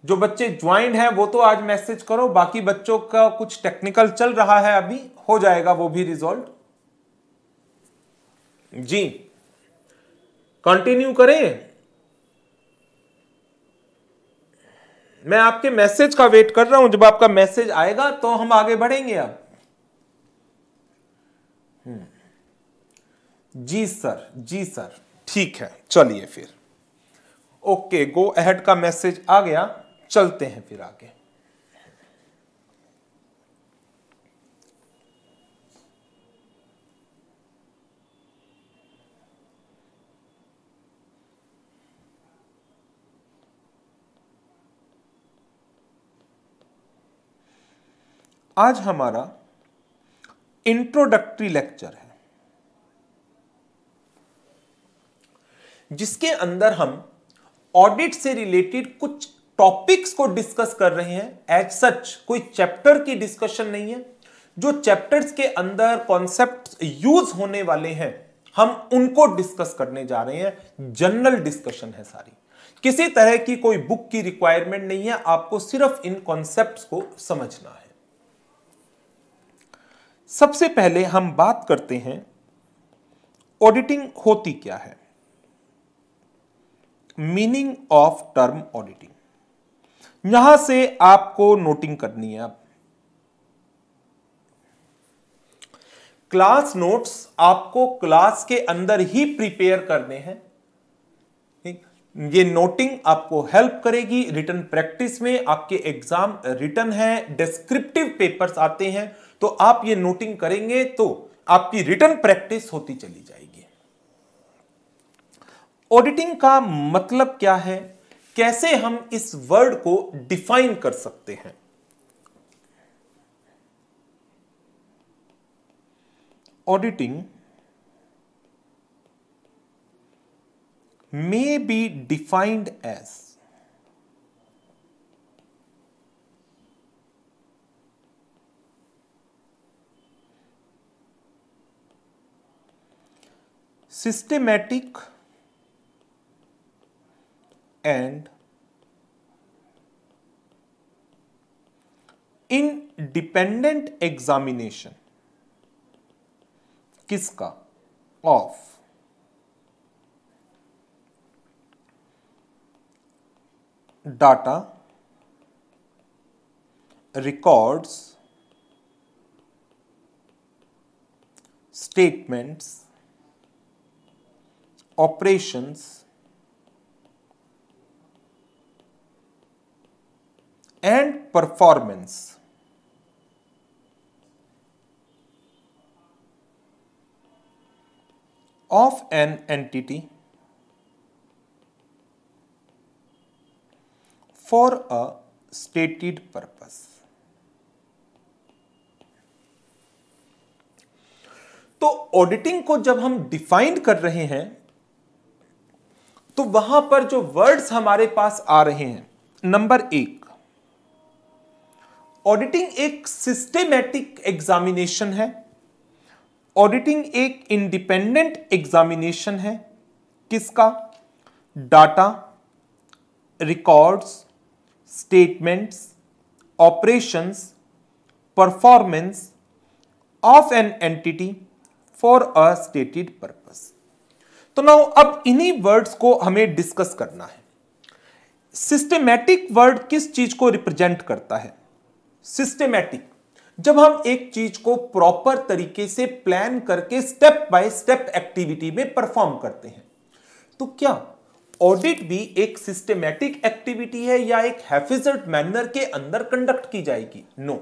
जो बच्चे ज्वाइंट हैं वो तो आज मैसेज करो बाकी बच्चों का कुछ टेक्निकल चल रहा है अभी हो जाएगा वो भी रिजॉल्व जी कंटिन्यू करें मैं आपके मैसेज का वेट कर रहा हूं जब आपका मैसेज आएगा तो हम आगे बढ़ेंगे अब हम्म। जी सर जी सर ठीक है चलिए फिर ओके गो अहेड का मैसेज आ गया चलते हैं फिर आगे आज हमारा इंट्रोडक्टरी लेक्चर है जिसके अंदर हम ऑडिट से रिलेटेड कुछ टॉपिक्स को डिस्कस कर रहे हैं एज सच कोई चैप्टर की डिस्कशन नहीं है जो चैप्टर्स के अंदर कॉन्सेप्ट यूज होने वाले हैं हम उनको डिस्कस करने जा रहे हैं जनरल डिस्कशन है सारी किसी तरह की कोई बुक की रिक्वायरमेंट नहीं है आपको सिर्फ इन कॉन्सेप्ट को समझना है सबसे पहले हम बात करते हैं ऑडिटिंग होती क्या है मीनिंग ऑफ टर्म ऑडिटिंग यहां से आपको नोटिंग करनी है क्लास नोट्स आपको क्लास के अंदर ही प्रिपेयर करने हैं ये नोटिंग आपको हेल्प करेगी रिटर्न प्रैक्टिस में आपके एग्जाम रिटर्न है डिस्क्रिप्टिव पेपर्स आते हैं तो आप ये नोटिंग करेंगे तो आपकी रिटर्न प्रैक्टिस होती चली जाएगी ऑडिटिंग का मतलब क्या है कैसे हम इस वर्ड को डिफाइन कर सकते हैं auditing may be defined as systematic and independent examination किसका of data records statements operations and performance. of an entity for a stated purpose. तो ऑडिटिंग को जब हम डिफाइन कर रहे हैं तो वहां पर जो वर्ड्स हमारे पास आ रहे हैं नंबर एक ऑडिटिंग एक सिस्टेमेटिक एग्जामिनेशन है ऑडिटिंग एक इंडिपेंडेंट एग्जामिनेशन है किसका data records statements operations performance of an entity for a stated purpose तो ना अब इन्हीं वर्ड्स को हमें डिस्कस करना है सिस्टमैटिक वर्ड किस चीज को रिप्रेजेंट करता है सिस्टमैटिक जब हम एक चीज को प्रॉपर तरीके से प्लान करके स्टेप बाय स्टेप एक्टिविटी में परफॉर्म करते हैं तो क्या ऑडिट भी एक सिस्टेमैटिक एक्टिविटी है या एक हैफिजर्ड मैनर के अंदर कंडक्ट की जाएगी no no.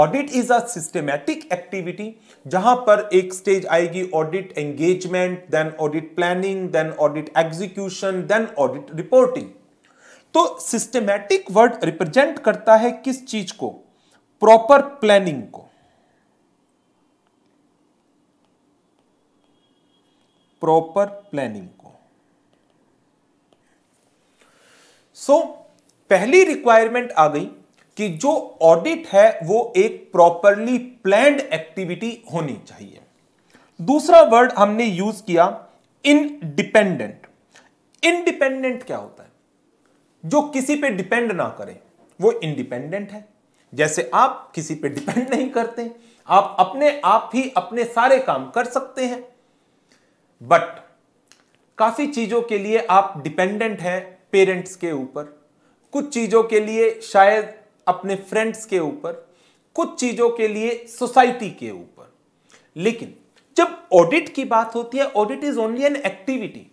Audit is a systematic activity जहां पर एक स्टेज आएगी audit engagement then audit planning then audit execution then audit reporting तो सिस्टमैटिक वर्ड रिप्रेजेंट करता है किस चीज को प्रॉपर प्लानिंग को प्रॉपर प्लानिंग को सो so, पहली रिक्वायरमेंट आ गई कि जो ऑडिट है वो एक प्रॉपरली प्लैंड एक्टिविटी होनी चाहिए दूसरा वर्ड हमने यूज किया इनडिपेंडेंट इनडिपेंडेंट क्या होता है जो किसी पे डिपेंड ना करे वो इंडिपेंडेंट है जैसे आप किसी पे डिपेंड नहीं करते आप अपने आप ही अपने सारे काम कर सकते हैं बट काफी चीजों के लिए आप डिपेंडेंट हैं पेरेंट्स के ऊपर कुछ चीजों के लिए शायद अपने फ्रेंड्स के ऊपर कुछ चीजों के लिए सोसाइटी के ऊपर लेकिन जब ऑडिट की बात होती है audit is only an activity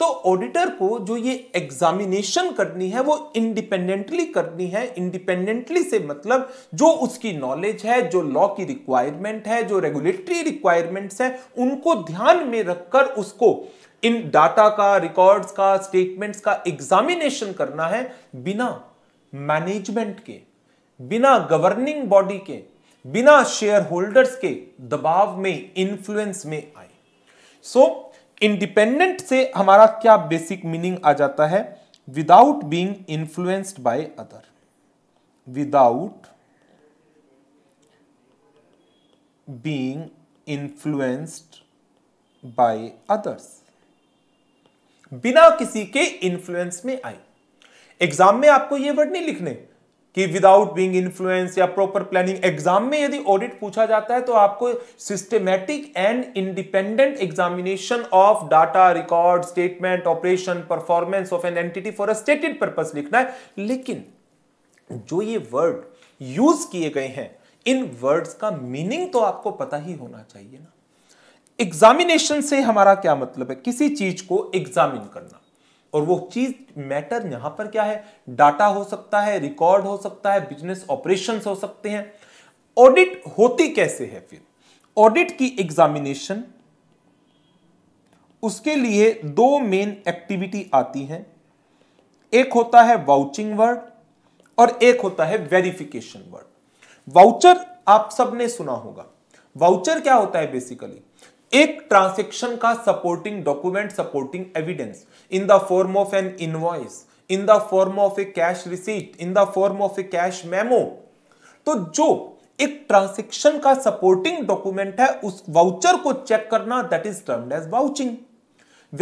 तो ऑडिटर को जो ये एग्जामिनेशन करनी है वो इंडिपेंडेंटली करनी है इंडिपेंडेंटली से मतलब जो उसकी नॉलेज है जो लॉ की रिक्वायरमेंट है जो रेगुलेटरी रिक्वायरमेंट्स है उनको ध्यान में रखकर उसको इन डाटा का रिकॉर्ड्स का स्टेटमेंट्स का एग्जामिनेशन करना है बिना मैनेजमेंट के बिना गवर्निंग बॉडी के बिना शेयर होल्डर्स के दबाव में इन्फ्लुएंस में आए सो इंडिपेंडेंट से हमारा क्या बेसिक मीनिंग आ जाता है without being influenced by other without being influenced by others बिना किसी के इन्फ्लुएंस में आए एग्जाम में आपको ये वर्ड नहीं लिखने कि विदाउट बीइंग इन्फ्लुएंस या प्रॉपर प्लानिंग एग्जाम में यदि ऑडिट पूछा जाता है तो आपको systematic and independent examination of data record statement operation performance of an entity for a stated purpose लिखना है लेकिन जो ये वर्ड यूज किए गए हैं इन वर्ड्स का मीनिंग तो आपको पता ही होना चाहिए ना एग्जामिनेशन से हमारा क्या मतलब है किसी चीज को एग्जामिन करना और वो चीज मैटर यहां पर क्या है डाटा हो सकता है रिकॉर्ड हो सकता है बिजनेस ऑपरेशन हो सकते हैं ऑडिट होती कैसे है फिर ऑडिट की एग्जामिनेशन उसके लिए दो मेन एक्टिविटी आती हैं एक होता है वाउचिंग वर्ड और एक होता है वेरिफिकेशन वर्ड वाउचर आप सबने सुना होगा वाउचर क्या होता है बेसिकली एक ट्रांसेक्शन का supporting document supporting evidence in the form of an invoice in the form of a cash receipt in the form of a cash memo तो जो एक ट्रांसेक्शन का सपोर्टिंग डॉक्यूमेंट है उस वाउचर को चेक करना that is termed as vouching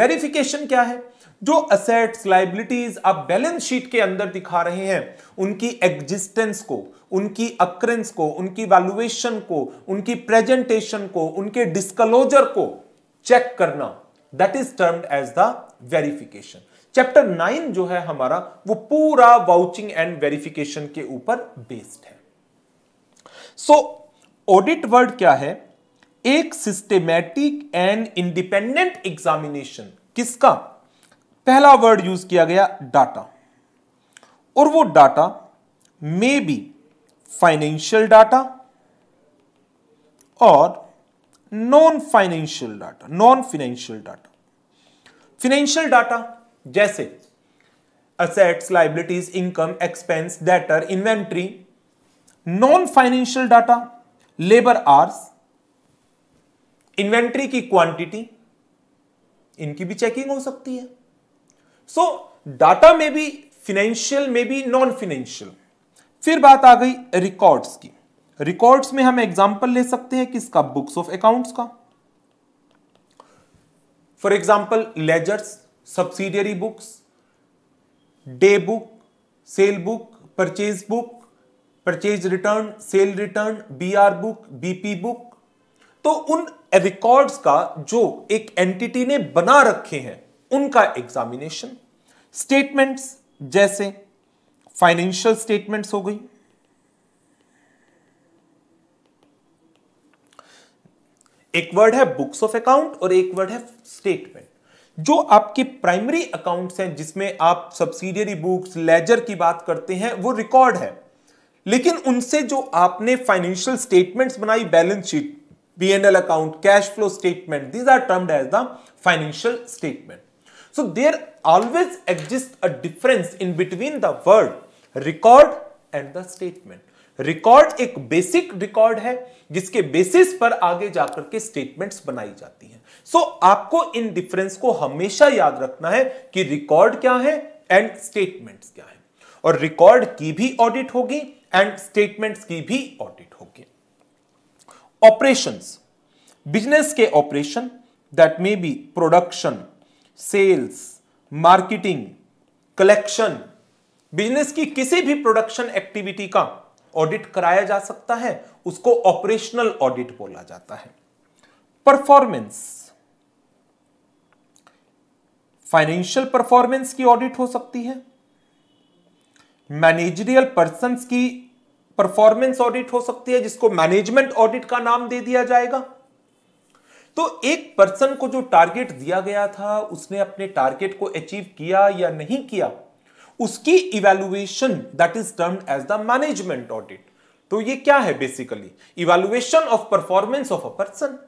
verification क्या है जो असेट्स लाइबिलिटीज आप बैलेंस शीट के अंदर दिखा रहे हैं उनकी एग्जिस्टेंस को उनकी अक्रेंस को उनकी वैल्यूएशन को उनकी प्रेजेंटेशन को उनके डिस्कलोजर को चेक करना that is termed as the verification chapter nine जो है हमारा वो पूरा वाउचिंग एंड वेरिफिकेशन के ऊपर बेस्ड है सो ऑडिट वर्ड क्या है एक सिस्टेमैटिक एंड इंडिपेंडेंट एग्जामिनेशन किसका पहला वर्ड यूज किया गया डाटा और वो data may be financial data और non financial data non financial data financial data जैसे assets liabilities income expense debtor inventory non financial data labour hours inventory की quantity इनकी भी चेकिंग हो सकती है सो डाटा में भी फिनेंशियल में भी नॉन फिनेंशियल फिर बात आ गई रिकॉर्ड्स की रिकॉर्ड्स में हम एग्जांपल ले सकते हैं किसका बुक्स ऑफ अकाउंट्स का for example ledgers subsidiary books day book sale book purchase book purchase return sale return BR book BP book तो उन रिकॉर्ड्स का जो एक एंटिटी ने बना रखे हैं उनका एग्जामिनेशन स्टेटमेंट्स जैसे फाइनेंशियल स्टेटमेंट्स हो गई एक वर्ड है बुक्स ऑफ अकाउंट और एक वर्ड है स्टेटमेंट जो आपके प्राइमरी अकाउंट्स हैं जिसमें आप सब्सिडियरी बुक्स लेजर की बात करते हैं वो रिकॉर्ड है लेकिन उनसे जो आपने फाइनेंशियल स्टेटमेंट्स बनाई balance sheet PNL account cash flow statement these are termed as the financial statement So there always exists a difference in between the word record and the statement. Record एक basic record है जिसके basis पर आगे जाकर के statements बनाई जाती हैं सो so, आपको इन डिफरेंस को हमेशा याद रखना है कि रिकॉर्ड क्या है एंड स्टेटमेंट्स क्या है और रिकॉर्ड की भी ऑडिट होगी एंड स्टेटमेंट्स की भी ऑडिट होगी ऑपरेशंस बिजनेस के operation that may be production sales marketing collection business की किसी भी प्रोडक्शन एक्टिविटी का ऑडिट कराया जा सकता है उसको ऑपरेशनल ऑडिट बोला जाता है परफॉर्मेंस फाइनेंशियल परफॉर्मेंस की ऑडिट हो सकती है मैनेजरियल पर्सन की परफॉर्मेंस ऑडिट हो सकती है जिसको मैनेजमेंट ऑडिट का नाम दे दिया जाएगा तो एक पर्सन को जो टारगेट दिया गया था उसने अपने टारगेट को अचीव किया या नहीं किया उसकी evaluation that is term as the management audit तो ये क्या है basically evaluation of performance of a person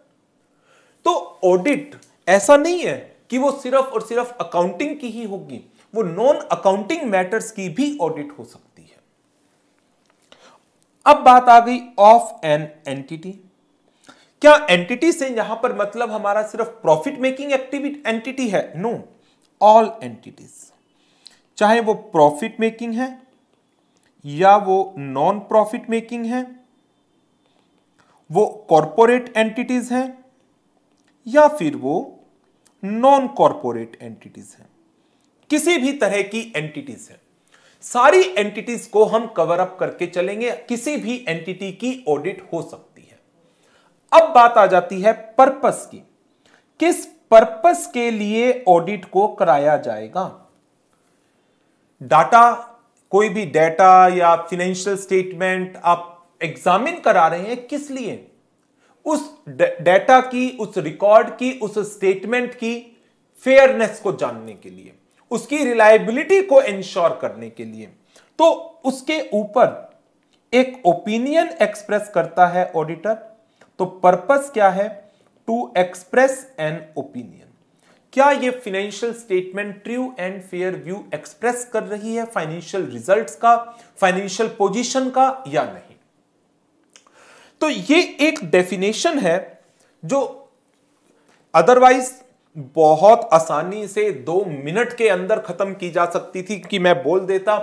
तो ऑडिट ऐसा नहीं है कि वो सिर्फ और सिर्फ अकाउंटिंग की ही होगी वो नॉन अकाउंटिंग मैटर्स की भी ऑडिट हो सकती है अब बात आ गई ऑफ एन एंटिटी क्या एंटिटी से यहां पर मतलब हमारा सिर्फ प्रॉफिट मेकिंग एक्टिविटी एंटिटी है नो ऑल एंटिटीज चाहे वो प्रॉफिट मेकिंग है या वो नॉन प्रॉफिट मेकिंग है वो कॉरपोरेट एंटिटीज हैं या फिर वो नॉन कॉरपोरेट एंटिटीज हैं किसी भी तरह की एंटिटीज है सारी एंटिटीज को हम कवर अप करके चलेंगे किसी भी एंटिटी की ऑडिट हो सकती अब बात आ जाती है पर्पस की किस पर्पस के लिए ऑडिट को कराया जाएगा डाटा कोई भी डाटा या फिनेंशियल स्टेटमेंट आप एग्जामिन करा रहे हैं किस लिए उस डाटा की उस रिकॉर्ड की उस स्टेटमेंट की फेयरनेस को जानने के लिए उसकी रिलायबिलिटी को इंश्योर करने के लिए तो उसके ऊपर एक ओपिनियन एक्सप्रेस करता है ऑडिटर तो पर्पस क्या है टू एक्सप्रेस एन ओपिनियन क्या ये financial statement true and fair view express कर रही है फाइनेंशियल रिजल्ट्स का फाइनेंशियल पोजीशन का या नहीं तो ये एक डेफिनेशन है जो अदरवाइज बहुत आसानी से दो मिनट के अंदर खत्म की जा सकती थी कि मैं बोल देता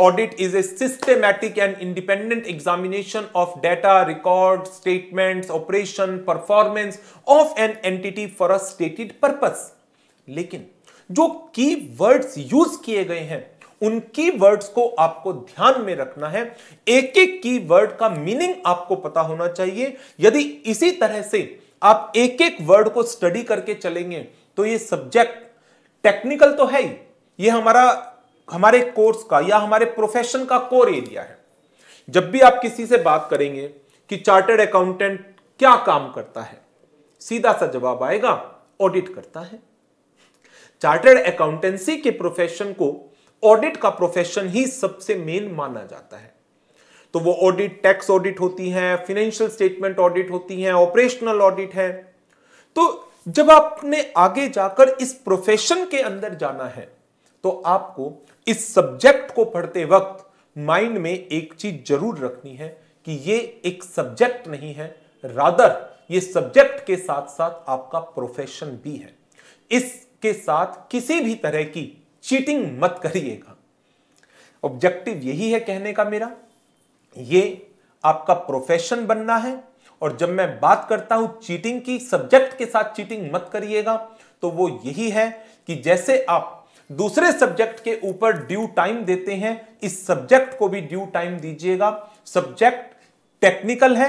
audit is a systematic and independent examination of data record statements operation performance of an entity for a stated purpose लेकिन जो की वर्ड्स यूज किए गए हैं उन की वर्ड्स को आपको ध्यान में रखना है एक एक की वर्ड का मीनिंग आपको पता होना चाहिए यदि इसी तरह से आप एक एक वर्ड को स्टडी करके चलेंगे तो ये सब्जेक्ट टेक्निकल तो है ही ये हमारा हमारे कोर्स का या हमारे प्रोफेशन का कोर एरिया है जब भी आप किसी से बात करेंगे कि चार्टर्ड अकाउंटेंट क्या काम करता है सीधा सा जवाब आएगा ऑडिट करता है चार्टर्ड अकाउंटेंसी के प्रोफेशन को ऑडिट का प्रोफेशन ही सबसे मेन माना जाता है तो वो ऑडिट टैक्स ऑडिट होती है फिनेंशियल स्टेटमेंट ऑडिट होती है ऑपरेशनल ऑडिट है तो जब आपने आगे जाकर इस प्रोफेशन के अंदर जाना है तो आपको इस सब्जेक्ट को पढ़ते वक्त माइंड में एक चीज जरूर रखनी है कि ये एक सब्जेक्ट नहीं है रादर ये सब्जेक्ट के साथ साथ आपका प्रोफेशन भी है इसके साथ किसी भी तरह की चीटिंग मत करिएगा ऑब्जेक्टिव यही है कहने का मेरा ये आपका प्रोफेशन बनना है और जब मैं बात करता हूं चीटिंग की सब्जेक्ट के साथ चीटिंग मत करिएगा तो वो यही है कि जैसे आप दूसरे सब्जेक्ट के ऊपर ड्यू टाइम देते हैं इस सब्जेक्ट को भी ड्यू टाइम दीजिएगा सब्जेक्ट टेक्निकल है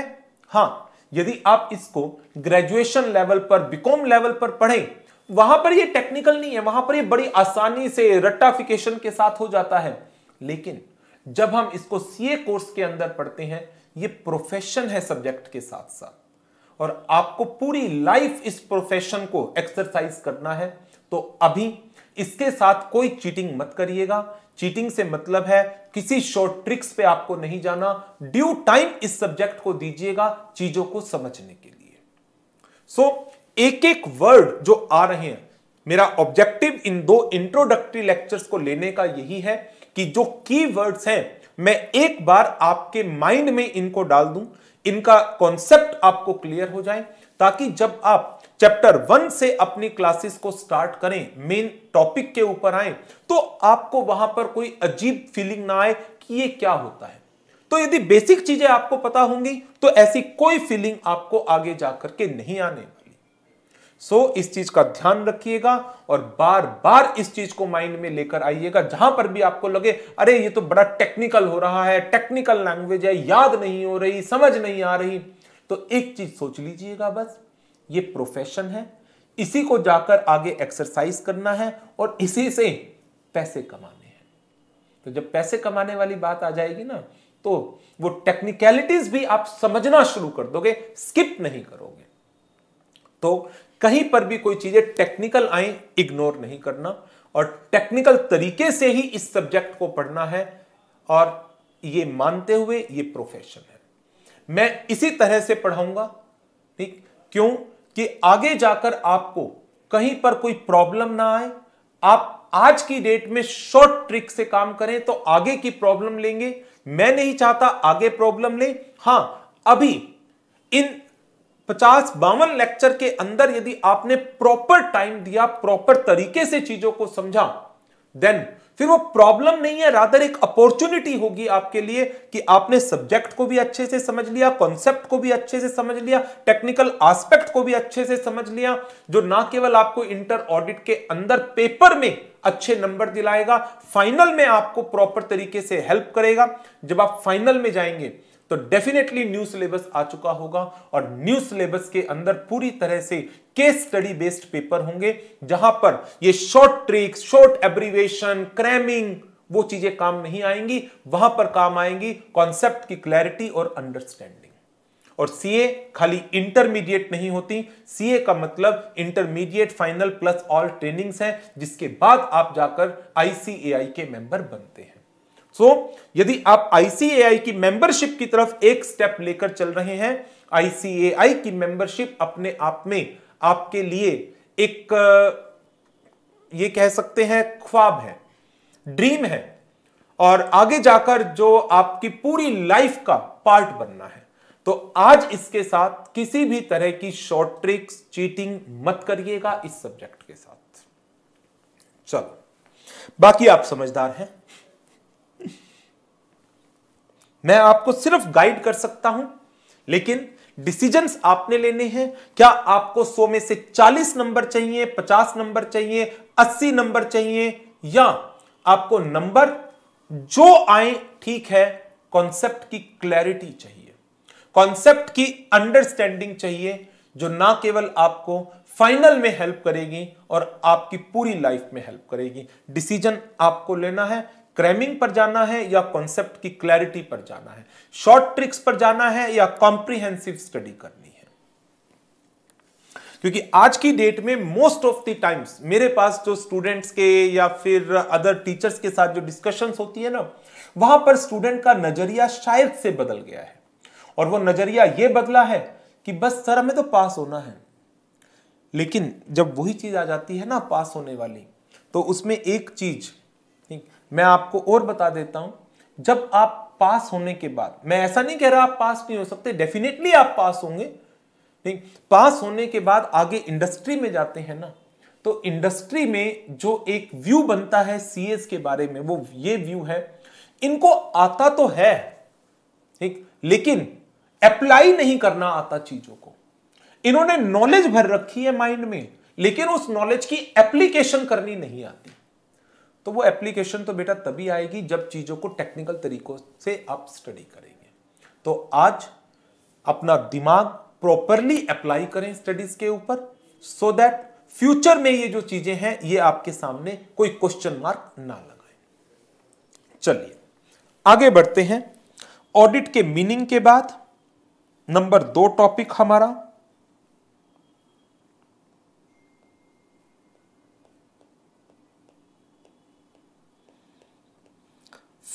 हाँ यदि आप इसको ग्रेजुएशन लेवल पर बीकॉम लेवल पर पढ़ें वहां पर ये टेक्निकल नहीं है वहां पर ये बड़ी आसानी से रट्टाफिकेशन के साथ हो जाता है लेकिन जब हम इसको सीए कोर्स के अंदर पढ़ते हैं ये प्रोफेशन है सब्जेक्ट के साथ साथ और आपको पूरी लाइफ इस प्रोफेशन को एक्सरसाइज करना है तो अभी इसके साथ कोई चीटिंग मत करिएगा चीटिंग से मतलब है किसी शॉर्ट ट्रिक्स पे आपको नहीं जाना ड्यू टाइम इस सब्जेक्ट को दीजिएगा चीजों को समझने के लिए सो so, एक एक वर्ड जो आ रहे हैं मेरा ऑब्जेक्टिव इन दो इंट्रोडक्टरी लेक्चर्स को लेने का यही है कि जो की वर्ड्स हैं मैं एक बार आपके माइंड में इनको डाल दूं इनका कॉन्सेप्ट आपको क्लियर हो जाए ताकि जब आप चैप्टर वन से अपनी क्लासेस को स्टार्ट करें मेन टॉपिक के ऊपर आए तो आपको वहां पर कोई अजीब फीलिंग ना आए कि ये क्या होता है तो यदि बेसिक चीजें आपको पता होंगी तो ऐसी कोई फीलिंग आपको आगे जाकर के नहीं आने सो so, इस चीज का ध्यान रखिएगा और बार बार इस चीज को माइंड में लेकर आइएगा जहां पर भी आपको लगे अरे ये तो बड़ा टेक्निकल हो रहा है टेक्निकल लैंग्वेज है याद नहीं हो रही समझ नहीं आ रही तो एक चीज सोच लीजिएगा बस ये प्रोफेशन है इसी को जाकर आगे एक्सरसाइज करना है और इसी से पैसे कमाने हैं तो जब पैसे कमाने वाली बात आ जाएगी ना तो वो टेक्निकलिटीज भी आप समझना शुरू कर दोगे स्किप नहीं करोगे तो कहीं पर भी कोई चीजें टेक्निकल आए इग्नोर नहीं करना और टेक्निकल तरीके से ही इस सब्जेक्ट को पढ़ना है और ये मानते हुए ये प्रोफेशन है मैं इसी तरह से पढ़ाऊंगा ठीक क्यों कि आगे जाकर आपको कहीं पर कोई प्रॉब्लम ना आए आप आज की डेट में शॉर्ट ट्रिक से काम करें तो आगे की प्रॉब्लम लेंगे मैं नहीं चाहता आगे प्रॉब्लम ले हां अभी इन पचास बावन लेक्चर के अंदर यदि आपने प्रॉपर टाइम दिया प्रॉपर तरीके से चीजों को समझा देन फिर वो प्रॉब्लम नहीं है रादर एक अपॉर्चुनिटी होगी आपके लिए कि आपने सब्जेक्ट को भी अच्छे से समझ लिया कॉन्सेप्ट को भी अच्छे से समझ लिया टेक्निकल एस्पेक्ट को भी अच्छे से समझ लिया जो ना केवल आपको इंटर ऑडिट के अंदर पेपर में अच्छे नंबर दिलाएगा फाइनल में आपको प्रॉपर तरीके से हेल्प करेगा जब आप फाइनल में जाएंगे तो डेफिनेटली न्यू सिलेबस आ चुका होगा और न्यू सिलेबस के अंदर पूरी तरह से केस स्टडी बेस्ड पेपर होंगे जहां पर ये short tricks short abbreviation cramming वो चीजें काम नहीं आएंगी वहां पर काम आएंगी कॉन्सेप्ट की क्लैरिटी और अंडरस्टैंडिंग और सीए खाली इंटरमीडिएट नहीं होती सीए का मतलब intermediate final plus all trainings हैं जिसके बाद आप जाकर आईसीएआई के मेंबर बनते हैं सो so, यदि आप आईसीएआई की मेंबरशिप की तरफ एक स्टेप लेकर चल रहे हैं आईसीएआई की मेंबरशिप अपने आप में आपके लिए एक ये कह सकते हैं ख्वाब है ड्रीम है और आगे जाकर जो आपकी पूरी लाइफ का पार्ट बनना है तो आज इसके साथ किसी भी तरह की शॉर्ट ट्रिक्स चीटिंग मत करिएगा इस सब्जेक्ट के साथ चलो बाकी आप समझदार हैं मैं आपको सिर्फ गाइड कर सकता हूं लेकिन डिसीजंस आपने लेने हैं क्या आपको 100 में से 40 नंबर चाहिए 50 नंबर चाहिए 80 नंबर चाहिए या आपको नंबर जो आए ठीक है कॉन्सेप्ट की क्लैरिटी चाहिए कॉन्सेप्ट की अंडरस्टैंडिंग चाहिए जो ना केवल आपको फाइनल में हेल्प करेगी और आपकी पूरी लाइफ में हेल्प करेगी डिसीजन आपको लेना है क्रैमिंग पर जाना है या कॉन्सेप्ट की क्लैरिटी पर जाना है शॉर्ट ट्रिक्स पर जाना है या कॉम्प्रिहेंसिव स्टडी करनी है क्योंकि आज की डेट में मोस्ट ऑफ द टाइम्स मेरे पास जो स्टूडेंट्स के या फिर अदर टीचर्स के साथ जो डिस्कशंस होती है ना वहां पर स्टूडेंट का नजरिया शायद से बदल गया है और वो नजरिया ये बदला है कि बस सर हमें तो पास होना है लेकिन जब वही चीज आ जाती है ना पास होने वाली तो उसमें एक चीज मैं आपको और बता देता हूं जब आप पास होने के बाद मैं ऐसा नहीं कह रहा आप पास नहीं हो सकते डेफिनेटली आप पास होंगे ठीक पास होने के बाद आगे इंडस्ट्री में जाते हैं ना तो इंडस्ट्री में जो एक व्यू बनता है सीएस के बारे में वो ये व्यू है इनको आता तो है ठीक लेकिन अप्लाई नहीं करना आता चीजों को इन्होंने नॉलेज भर रखी है माइंड में लेकिन उस नॉलेज की एप्लीकेशन करनी नहीं आती तो वो एप्लीकेशन तो बेटा तभी आएगी जब चीज़ों को टेक्निकल तरीकों से आप स्टडी करेंगे तो आज अपना दिमाग प्रॉपरली अप्लाई करें स्टडीज के ऊपर सो दैट फ्यूचर में ये जो चीजें हैं ये आपके सामने कोई क्वेश्चन मार्क ना लगाए चलिए आगे बढ़ते हैं ऑडिट के मीनिंग के बाद नंबर दो टॉपिक हमारा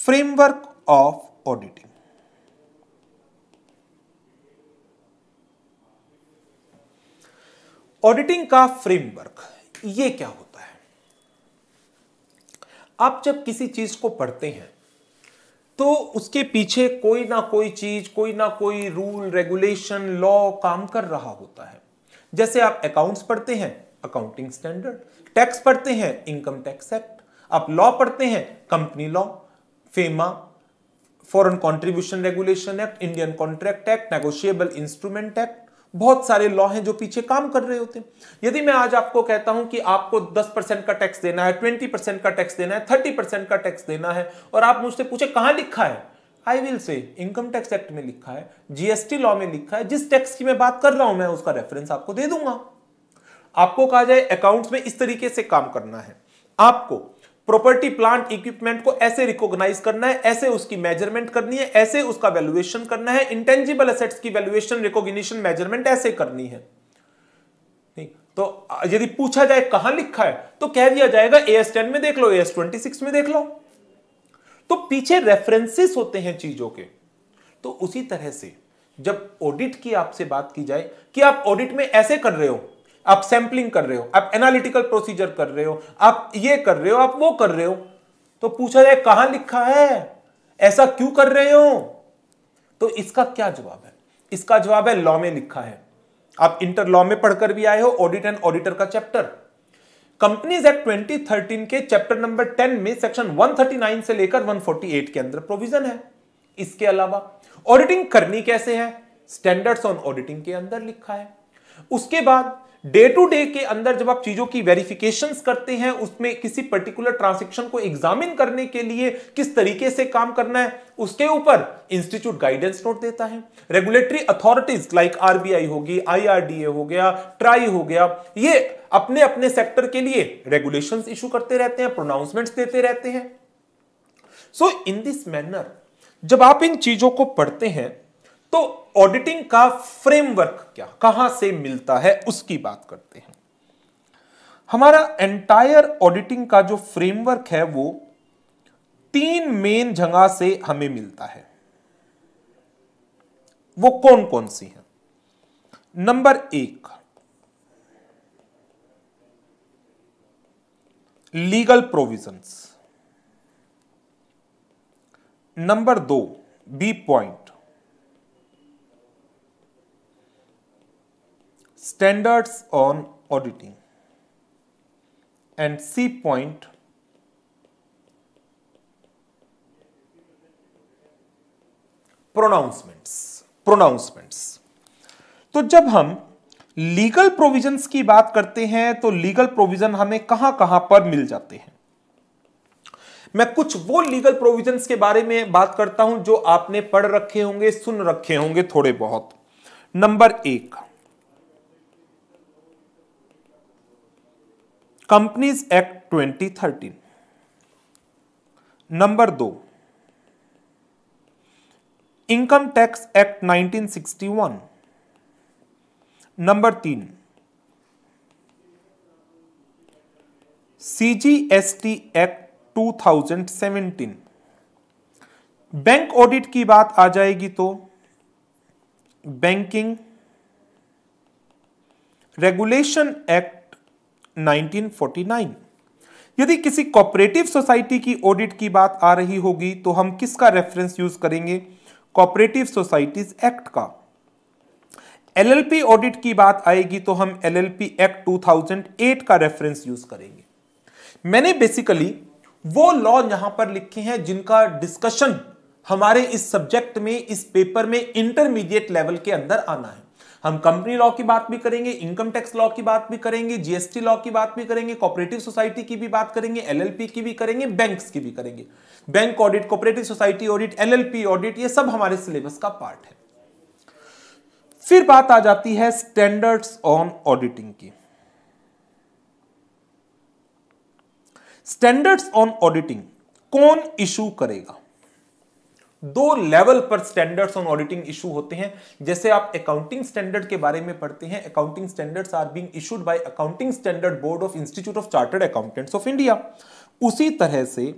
फ्रेमवर्क ऑफ ऑडिटिंग ऑडिटिंग का फ्रेमवर्क ये क्या होता है आप जब किसी चीज को पढ़ते हैं तो उसके पीछे कोई ना कोई चीज कोई ना कोई रूल रेगुलेशन लॉ काम कर रहा होता है जैसे आप अकाउंट्स पढ़ते हैं अकाउंटिंग स्टैंडर्ड टैक्स पढ़ते हैं इनकम टैक्स एक्ट आप लॉ पढ़ते हैं company law FEMA foreign contribution regulation act Indian contract act negotiable instrument act बहुत सारे लॉ हैं जो पीछे काम कर रहे होते हैं यदि मैं आज आपको कहता हूं कि आपको 10 परसेंट का टैक्स देना है 20 परसेंट का टैक्स देना है 30 परसेंट का टैक्स देना है और आप मुझसे पूछे कहां लिखा है I will say income tax act में लिखा है जीएसटी लॉ में लिखा है जिस टैक्स की मैं बात कर रहा हूं मैं उसका रेफरेंस आपको दे दूंगा आपको कहा जाए अकाउंट में इस तरीके से काम करना है आपको प्रॉपर्टी प्लांट इक्विपमेंट को ऐसे रिकॉग्नाइज करना है ऐसे उसकी मेजरमेंट करनी है ऐसे उसका वैल्यूएशन करना है इंटेंजिबल एसेट्स की वैल्यूएशन रिकॉग्निशन मेजरमेंट ऐसे करनी है तो यदि पूछा जाए कहां लिखा है तो कह दिया जाएगा ए एस टेन में देख लो ए एस ट्वेंटी सिक्स में देख लो तो पीछे रेफरेंसेस होते हैं चीजों के तो उसी तरह से जब ऑडिट की आपसे बात की जाए कि आप ऑडिट में ऐसे कर रहे हो आप सैंपलिंग कर रहे हो आप एनालिटिकल प्रोसीजर कर रहे हो आप ये कर रहे हो आप वो कर रहे हो तो पूछा जाए कहां लिखा है ऐसा क्यों कर रहे हो तो इसका क्या जवाब है इसका जवाब है लॉ में लिखा है आप इंटर लॉ में पढ़कर भी आए हो ऑडिट एंड ऑडिटर का चैप्टर कंपनीज एक्ट 2013 के चैप्टर नंबर 10 में सेक्शन 139 से लेकर 148 के अंदर प्रोविजन है इसके अलावा ऑडिटिंग करनी कैसे है स्टैंडर्ड्स ऑन ऑडिटिंग के अंदर लिखा है उसके बाद डे टू डे के अंदर जब आप चीजों की वेरिफिकेशन करते हैं उसमें किसी पर्टिकुलर ट्रांजेक्शन को एग्जामिन करने के लिए किस तरीके से काम करना है उसके ऊपर इंस्टीट्यूट गाइडेंस नोट देता है रेगुलेटरी अथॉरिटीज लाइक आरबीआई होगी आईआरडीए हो गया ट्राई हो गया ये अपने अपने सेक्टर के लिए रेगुलेशन इशू करते रहते हैं प्रोनाउंसमेंट देते रहते हैं सो इन दिस मैनर जब आप इन चीजों को पढ़ते हैं तो ऑडिटिंग का फ्रेमवर्क क्या कहां से मिलता है उसकी बात करते हैं हमारा एंटायर ऑडिटिंग का जो फ्रेमवर्क है वो तीन मेन जगह से हमें मिलता है वो कौन कौन सी है नंबर एक लीगल प्रोविजंस नंबर दो B point standards on auditing and C point pronouncements pronouncements तो जब हम लीगल प्रोविजंस की बात करते हैं तो लीगल प्रोविजन हमें कहां कहां पर मिल जाते हैं मैं कुछ वो लीगल प्रोविजंस के बारे में बात करता हूं जो आपने पढ़ रखे होंगे सुन रखे होंगे थोड़े बहुत नंबर एक कंपनीज एक्ट 2013 नंबर दो इनकम टैक्स एक्ट 1961 नंबर तीन सीजीएसटी एक्ट 2017 बैंक ऑडिट की बात आ जाएगी तो बैंकिंग रेगुलेशन एक्ट 1949 यदि किसी कॉपरेटिव सोसाइटी की ऑडिट की बात आ रही होगी तो हम किसका रेफरेंस यूज करेंगे कॉपरेटिव सोसाइटीज एक्ट का एलएलपी ऑडिट की बात आएगी तो हम एलएलपी एक्ट 2008 का रेफरेंस यूज करेंगे मैंने बेसिकली वो लॉ यहां पर लिखे हैं जिनका डिस्कशन हमारे इस सब्जेक्ट में इस पेपर में इंटरमीडिएट लेवल के अंदर आना है हम कंपनी लॉ की बात भी करेंगे इनकम टैक्स लॉ की बात भी करेंगे जीएसटी लॉ की बात भी करेंगे कॉपरेटिव सोसाइटी की भी बात करेंगे एलएलपी की भी करेंगे बैंक्स की भी करेंगे bank audit cooperative society audit LLP audit ये सब हमारे सिलेबस का पार्ट है फिर बात आ जाती है स्टैंडर्ड्स ऑन ऑडिटिंग की स्टैंडर्ड्स ऑन ऑडिटिंग कौन इशू करेगा दो लेवल पर स्टैंडर्ड्स ऑन ऑडिटिंग इशू होते हैं जैसे आप अकाउंटिंग स्टैंडर्ड के बारे में पढ़ते हैं accounting standards are being issued by accounting standard board of institute of chartered accountants of India उसी तरह से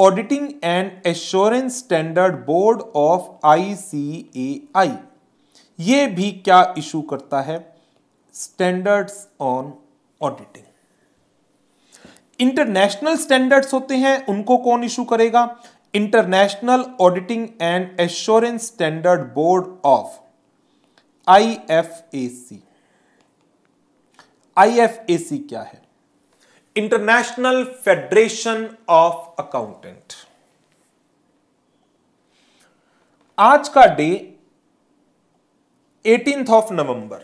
auditing and assurance standard board of ICAI ये भी क्या इशू करता है standards on auditing international standards होते हैं उनको कौन इशू करेगा international auditing and assurance standard board of I F A C I F A C क्या है इंटरनेशनल फेडरेशन ऑफ अकाउंटेंट आज का डे एटींथ ऑफ नवंबर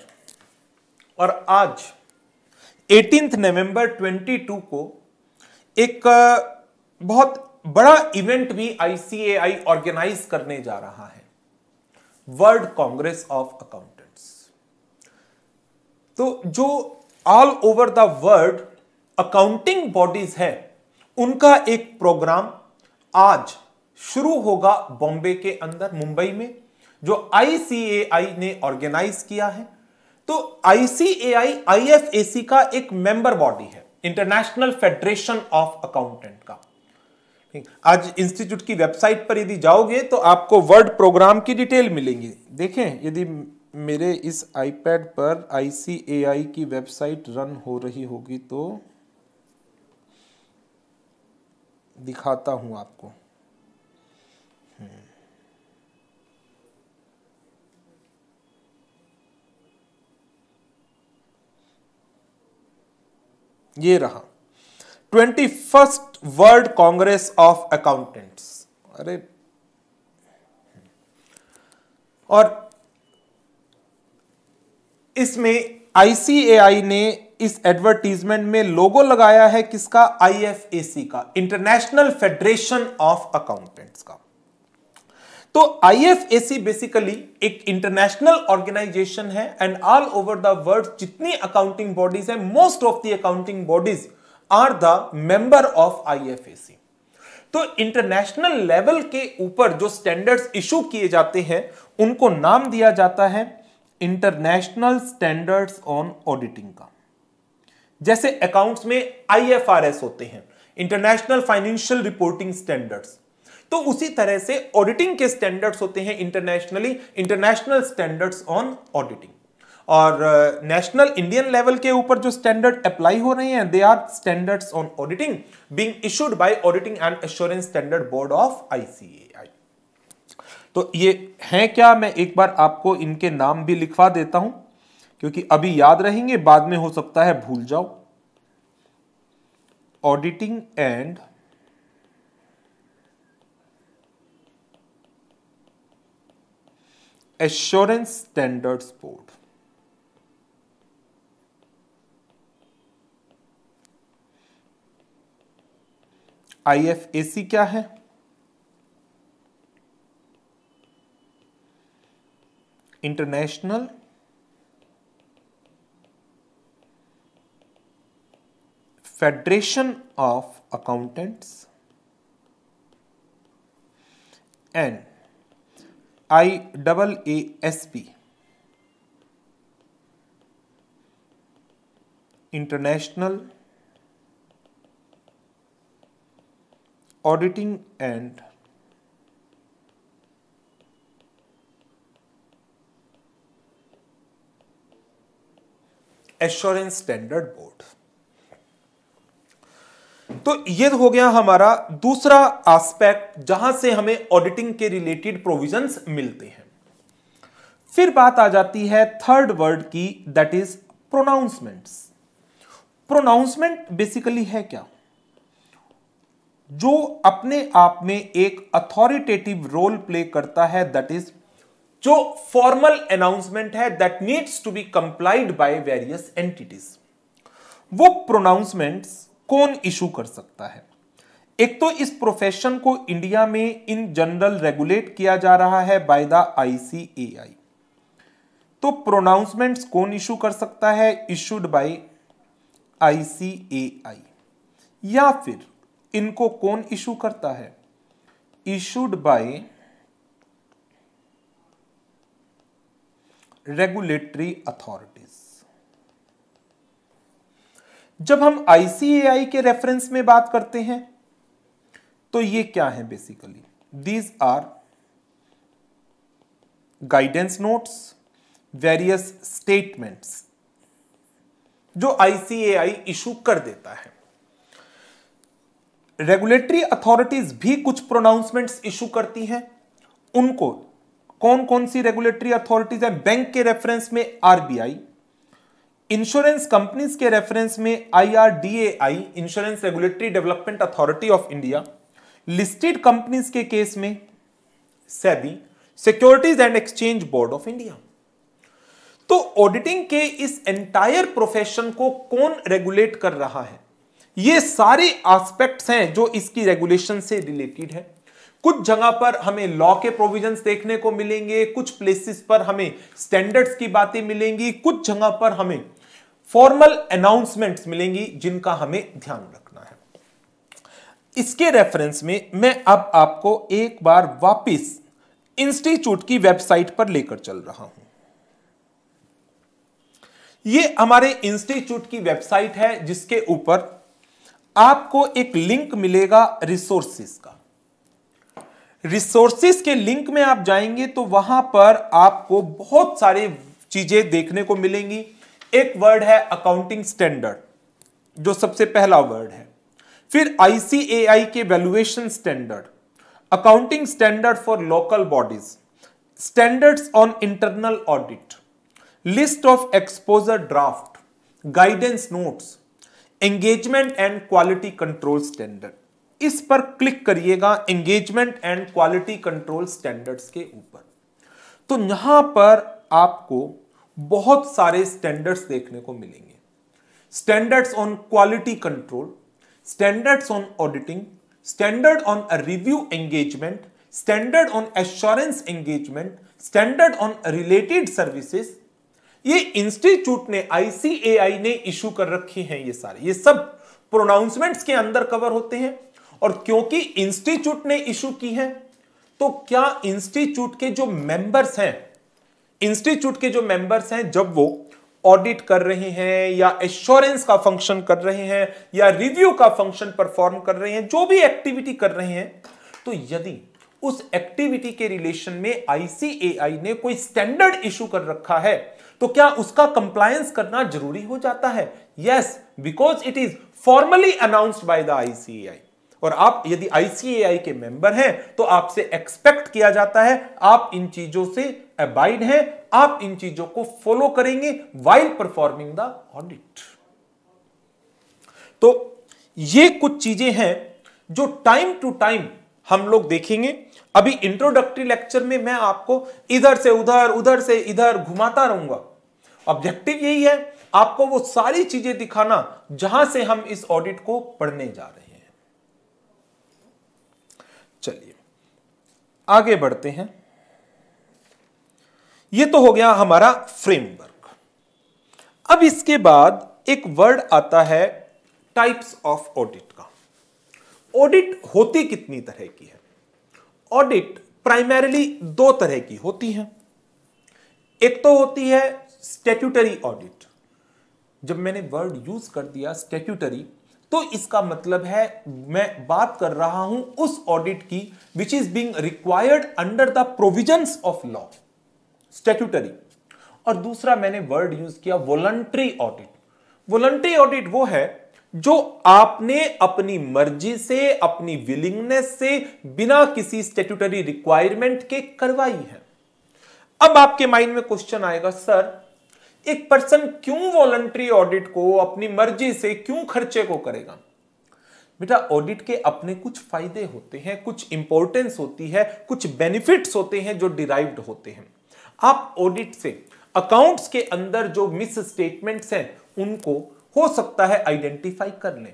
और आज एटींथ नवंबर 22 को एक बहुत बड़ा इवेंट भी आईसीएआई ऑर्गेनाइज करने जा रहा है वर्ल्ड कांग्रेस ऑफ अकाउंटेंट्स तो जो all over the world accounting bodies है उनका एक प्रोग्राम आज शुरू होगा बॉम्बे के अंदर मुंबई में जो आईसीएआई ने ऑर्गेनाइज किया है तो आईसीएआई आईएफएसी का एक मेंबर बॉडी है इंटरनेशनल फेडरेशन ऑफ अकाउंटेंट का आज इंस्टीट्यूट की वेबसाइट पर यदि जाओगे तो आपको वर्ड प्रोग्राम की डिटेल मिलेंगी देखें यदि मेरे इस आईपैड पर आईसीएआई की वेबसाइट रन हो रही होगी तो दिखाता हूं आपको हम्म। ये रहा twenty first world congress of accountants अरे और इसमें आईसीएआई ने इस एडवर्टीजमेंट में लोगो लगाया है किसका आईएफएसी का इंटरनेशनल फेडरेशन ऑफ अकाउंटेंट्स का तो आईएफएसी बेसिकली एक इंटरनेशनल ऑर्गेनाइजेशन है and all over the world जितनी अकाउंटिंग बॉडीज है most of the accounting bodies are the member of IFAC तो इंटरनेशनल लेवल के ऊपर जो स्टैंडर्ड्स इशू किए जाते हैं उनको नाम दिया जाता है इंटरनेशनल स्टैंडर्ड्स ऑन ऑडिटिंग का जैसे अकाउंट्स में आईएफआरएस होते हैं इंटरनेशनल फाइनेंशियल रिपोर्टिंग स्टैंडर्ड्स तो उसी तरह से ऑडिटिंग के स्टैंडर्ड्स होते हैं internationally international standards on auditing और नेशनल इंडियन लेवल के ऊपर जो स्टैंडर्ड अप्लाई हो रहे हैं they are standards on auditing being issued by auditing and assurance standard board of ICAI तो ये हैं क्या मैं एक बार आपको इनके नाम भी लिखवा देता हूं क्योंकि अभी याद रहेंगे बाद में हो सकता है भूल जाओ auditing and assurance standards board I F A C क्या है international federation of accountants and I double A S B international auditing and assurance standard board तो ये हो गया हमारा दूसरा एस्पेक्ट जहां से हमें ऑडिटिंग के रिलेटेड प्रोविजंस मिलते हैं फिर बात आ जाती है थर्ड वर्ड की that is pronouncements pronouncement basically है क्या जो अपने आप में एक अथॉरिटेटिव रोल प्ले करता है दैट इज जो फॉर्मल अनाउंसमेंट है that needs to be complied by various entities वो प्रोनाउंसमेंट्स कौन इशू कर सकता है एक तो इस प्रोफेशन को इंडिया में इन जनरल रेगुलेट किया जा रहा है बाय द आईसीएआई तो प्रोनाउंसमेंट्स कौन इशू कर सकता है इशूड बाय आईसीएआई या फिर इनको कौन इशू करता है इशूड बाय रेगुलेटरी अथॉरिटीज जब हम आईसीएआई के रेफरेंस में बात करते हैं तो ये क्या है basically these are guidance notes various statements जो आईसीएआई इशू कर देता है रेगुलेटरी अथॉरिटीज भी कुछ प्रोनाउंसमेंट्स इशू करती हैं उनको कौन कौन सी रेगुलेटरी अथॉरिटीज है बैंक के रेफरेंस में आरबीआई इंश्योरेंस कंपनीज के रेफरेंस में IRDAI insurance regulatory development authority of India listed companies के केस में SEBI securities and exchange board of India तो ऑडिटिंग के इस एंटायर प्रोफेशन को कौन रेगुलेट कर रहा है ये सारे एस्पेक्ट्स हैं जो इसकी रेगुलेशन से रिलेटेड है कुछ जगह पर हमें लॉ के प्रोविजंस देखने को मिलेंगे कुछ प्लेसेस पर हमें स्टैंडर्ड्स की बातें मिलेंगी कुछ जगह पर हमें फॉर्मल अनाउंसमेंट्स मिलेंगी जिनका हमें ध्यान रखना है इसके रेफरेंस में मैं अब आपको एक बार वापस इंस्टीट्यूट की वेबसाइट पर लेकर चल रहा हूं ये हमारे इंस्टीट्यूट की वेबसाइट है जिसके ऊपर आपको एक लिंक मिलेगा रिसोर्सिस का रिसोर्सिस के लिंक में आप जाएंगे तो वहां पर आपको बहुत सारे चीजें देखने को मिलेंगी एक वर्ड है अकाउंटिंग स्टैंडर्ड जो सबसे पहला वर्ड है फिर आईसीएआई के valuation standard accounting standard for local bodies standards on internal audit list of exposure draft guidance notes engagement and quality control standard इस पर क्लिक करिएगा engagement and quality control standards के ऊपर तो यहां पर आपको बहुत सारे स्टैंडर्ड्स देखने को मिलेंगे standards on quality control standards on auditing standard on review engagement standard on assurance engagement standard on related services ये इंस्टीट्यूट ने आईसीएआई ने इशू कर रखी हैं ये सारे ये सब प्रोनाउंसमेंट्स के अंदर कवर होते हैं और क्योंकि इंस्टीट्यूट ने इशू की है तो क्या इंस्टीट्यूट के जो मेंबर्स हैं इंस्टीट्यूट के जो मेंबर्स हैं जब वो ऑडिट कर रहे हैं या एश्योरेंस का फंक्शन कर रहे हैं या रिव्यू का फंक्शन परफॉर्म कर रहे हैं जो भी एक्टिविटी कर रहे हैं तो यदि उस एक्टिविटी के रिलेशन में आईसीएआई ने कोई स्टैंडर्ड इशू कर रखा है तो क्या उसका कंप्लायंस करना जरूरी हो जाता है yes because it is formally announced by the ICAI और आप यदि आईसीएआई के मेंबर हैं तो आपसे एक्सपेक्ट किया जाता है आप इन चीजों से अबाइड हैं आप इन चीजों को फॉलो करेंगे वाइल परफॉर्मिंग द ऑडिट तो ये कुछ चीजें हैं जो टाइम टू टाइम हम लोग देखेंगे अभी इंट्रोडक्टरी लेक्चर में मैं आपको इधर से उधर उधर से इधर घुमाता रहूंगा ऑब्जेक्टिव यही है आपको वो सारी चीजें दिखाना जहां से हम इस ऑडिट को पढ़ने जा रहे हैं चलिए आगे बढ़ते हैं ये तो हो गया हमारा फ्रेमवर्क अब इसके बाद एक वर्ड आता है टाइप्स ऑफ ऑडिट का ऑडिट होती कितनी तरह की है ऑडिट प्राइमरीली दो तरह की होती है एक तो होती है स्टेट्यूटरी ऑडिट जब मैंने वर्ड यूज कर दिया स्टेट्यूटरी तो इसका मतलब है मैं बात कर रहा हूं उस ऑडिट की which is being required under the provision of law statutory और दूसरा मैंने वर्ड यूज किया वॉलंट्री ऑडिट वॉलंट्री ऑडिट वो है जो आपने अपनी मर्जी से अपनी विलिंगनेस से बिना किसी स्टेट्यूटरी रिक्वायरमेंट के करवाई है अब आपके माइंड में क्वेश्चन आएगा सर एक पर्सन क्यों वॉलंट्री ऑडिट को अपनी मर्जी से क्यों खर्चे को करेगा बेटा ऑडिट के अपने कुछ फायदे होते हैं कुछ इंपॉर्टेंस होती है कुछ बेनिफिट्स होते हैं जो डिराइव्ड होते हैं आप ऑडिट से अकाउंट्स के अंदर जो मिस स्टेटमेंट्स हैं उनको हो सकता है आइडेंटिफाई कर लें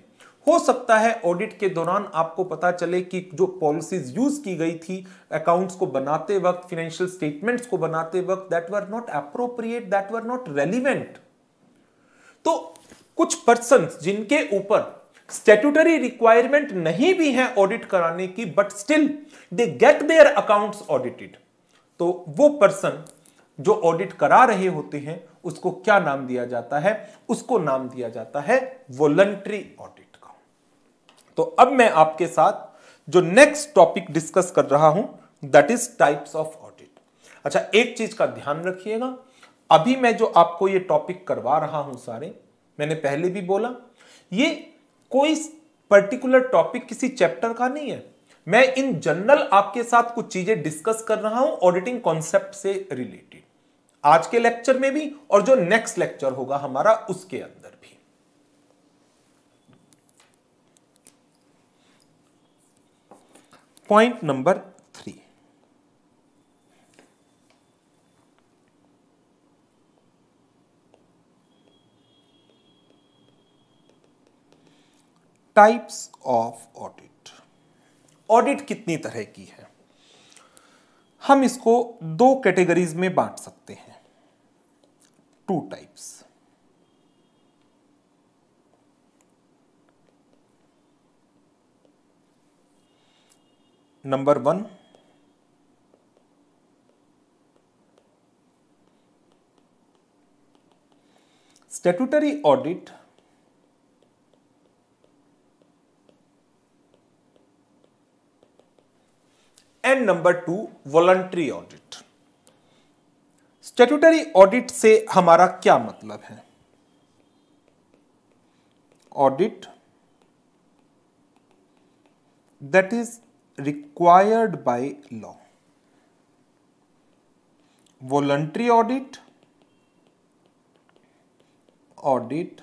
हो सकता है ऑडिट के दौरान आपको पता चले कि जो पॉलिसीज यूज की गई थी अकाउंट्स को बनाते वक्त फाइनेंशियल स्टेटमेंट्स को बनाते वक्त that were not appropriate that were not relevant तो कुछ पर्सन जिनके ऊपर स्टेटूटरी रिक्वायरमेंट नहीं भी है ऑडिट कराने की but still they get their accounts audited तो वो पर्सन जो ऑडिट करा रहे होते हैं उसको क्या नाम दिया जाता है उसको नाम दिया जाता है वॉलंट्री ऑडिट तो अब मैं आपके साथ जो नेक्स्ट टॉपिक डिस्कस कर रहा हूं that is types of audit अच्छा एक चीज का ध्यान रखिएगा अभी मैं जो आपको ये टॉपिक करवा रहा हूं सारे मैंने पहले भी बोला ये कोई पर्टिकुलर टॉपिक किसी चैप्टर का नहीं है मैं इन जनरल आपके साथ कुछ चीजें डिस्कस कर रहा हूं ऑडिटिंग कॉन्सेप्ट से रिलेटेड आज के लेक्चर में भी और जो नेक्स्ट लेक्चर होगा हमारा उसके अंदर point number three types of audit audit कितनी तरह की है हम इसको दो कैटेगरीज में बांट सकते हैं two types number one statutory audit and number two voluntary audit statutory audit से हमारा क्या मतलब है audit that is required by law voluntary audit audit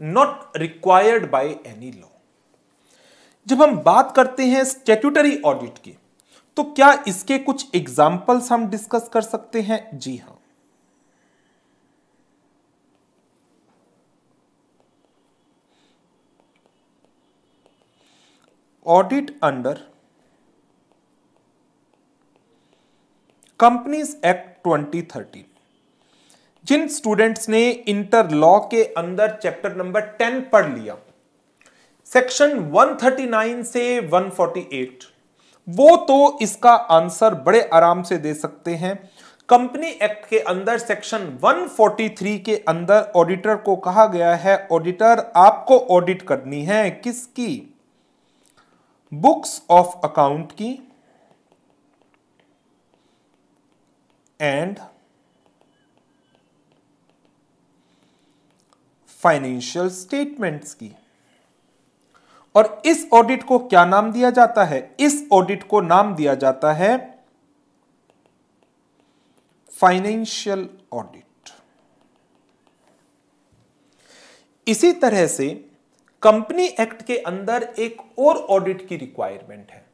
not required by any law जब हम बात करते हैं स्टेट्यूटरी ऑडिट की तो क्या इसके कुछ एग्जाम्पल्स हम डिस्कस कर सकते हैं जी हाँ ऑडिट अंडर कंपनीज एक्ट 2013 जिन स्टूडेंट्स ने इंटर लॉ के अंदर चैप्टर नंबर टेन पढ़ लिया सेक्शन 139 से 148 वो तो इसका आंसर बड़े आराम से दे सकते हैं कंपनी एक्ट के अंदर सेक्शन 143 के अंदर ऑडिटर को कहा गया है ऑडिटर आपको ऑडिट करनी है किसकी बुक्स ऑफ अकाउंट की एंड फाइनेंशियल स्टेटमेंट्स की और इस ऑडिट को क्या नाम दिया जाता है इस ऑडिट को नाम दिया जाता है फाइनेंशियल ऑडिट इसी तरह से कंपनी एक्ट के अंदर एक और ऑडिट की रिक्वायरमेंट है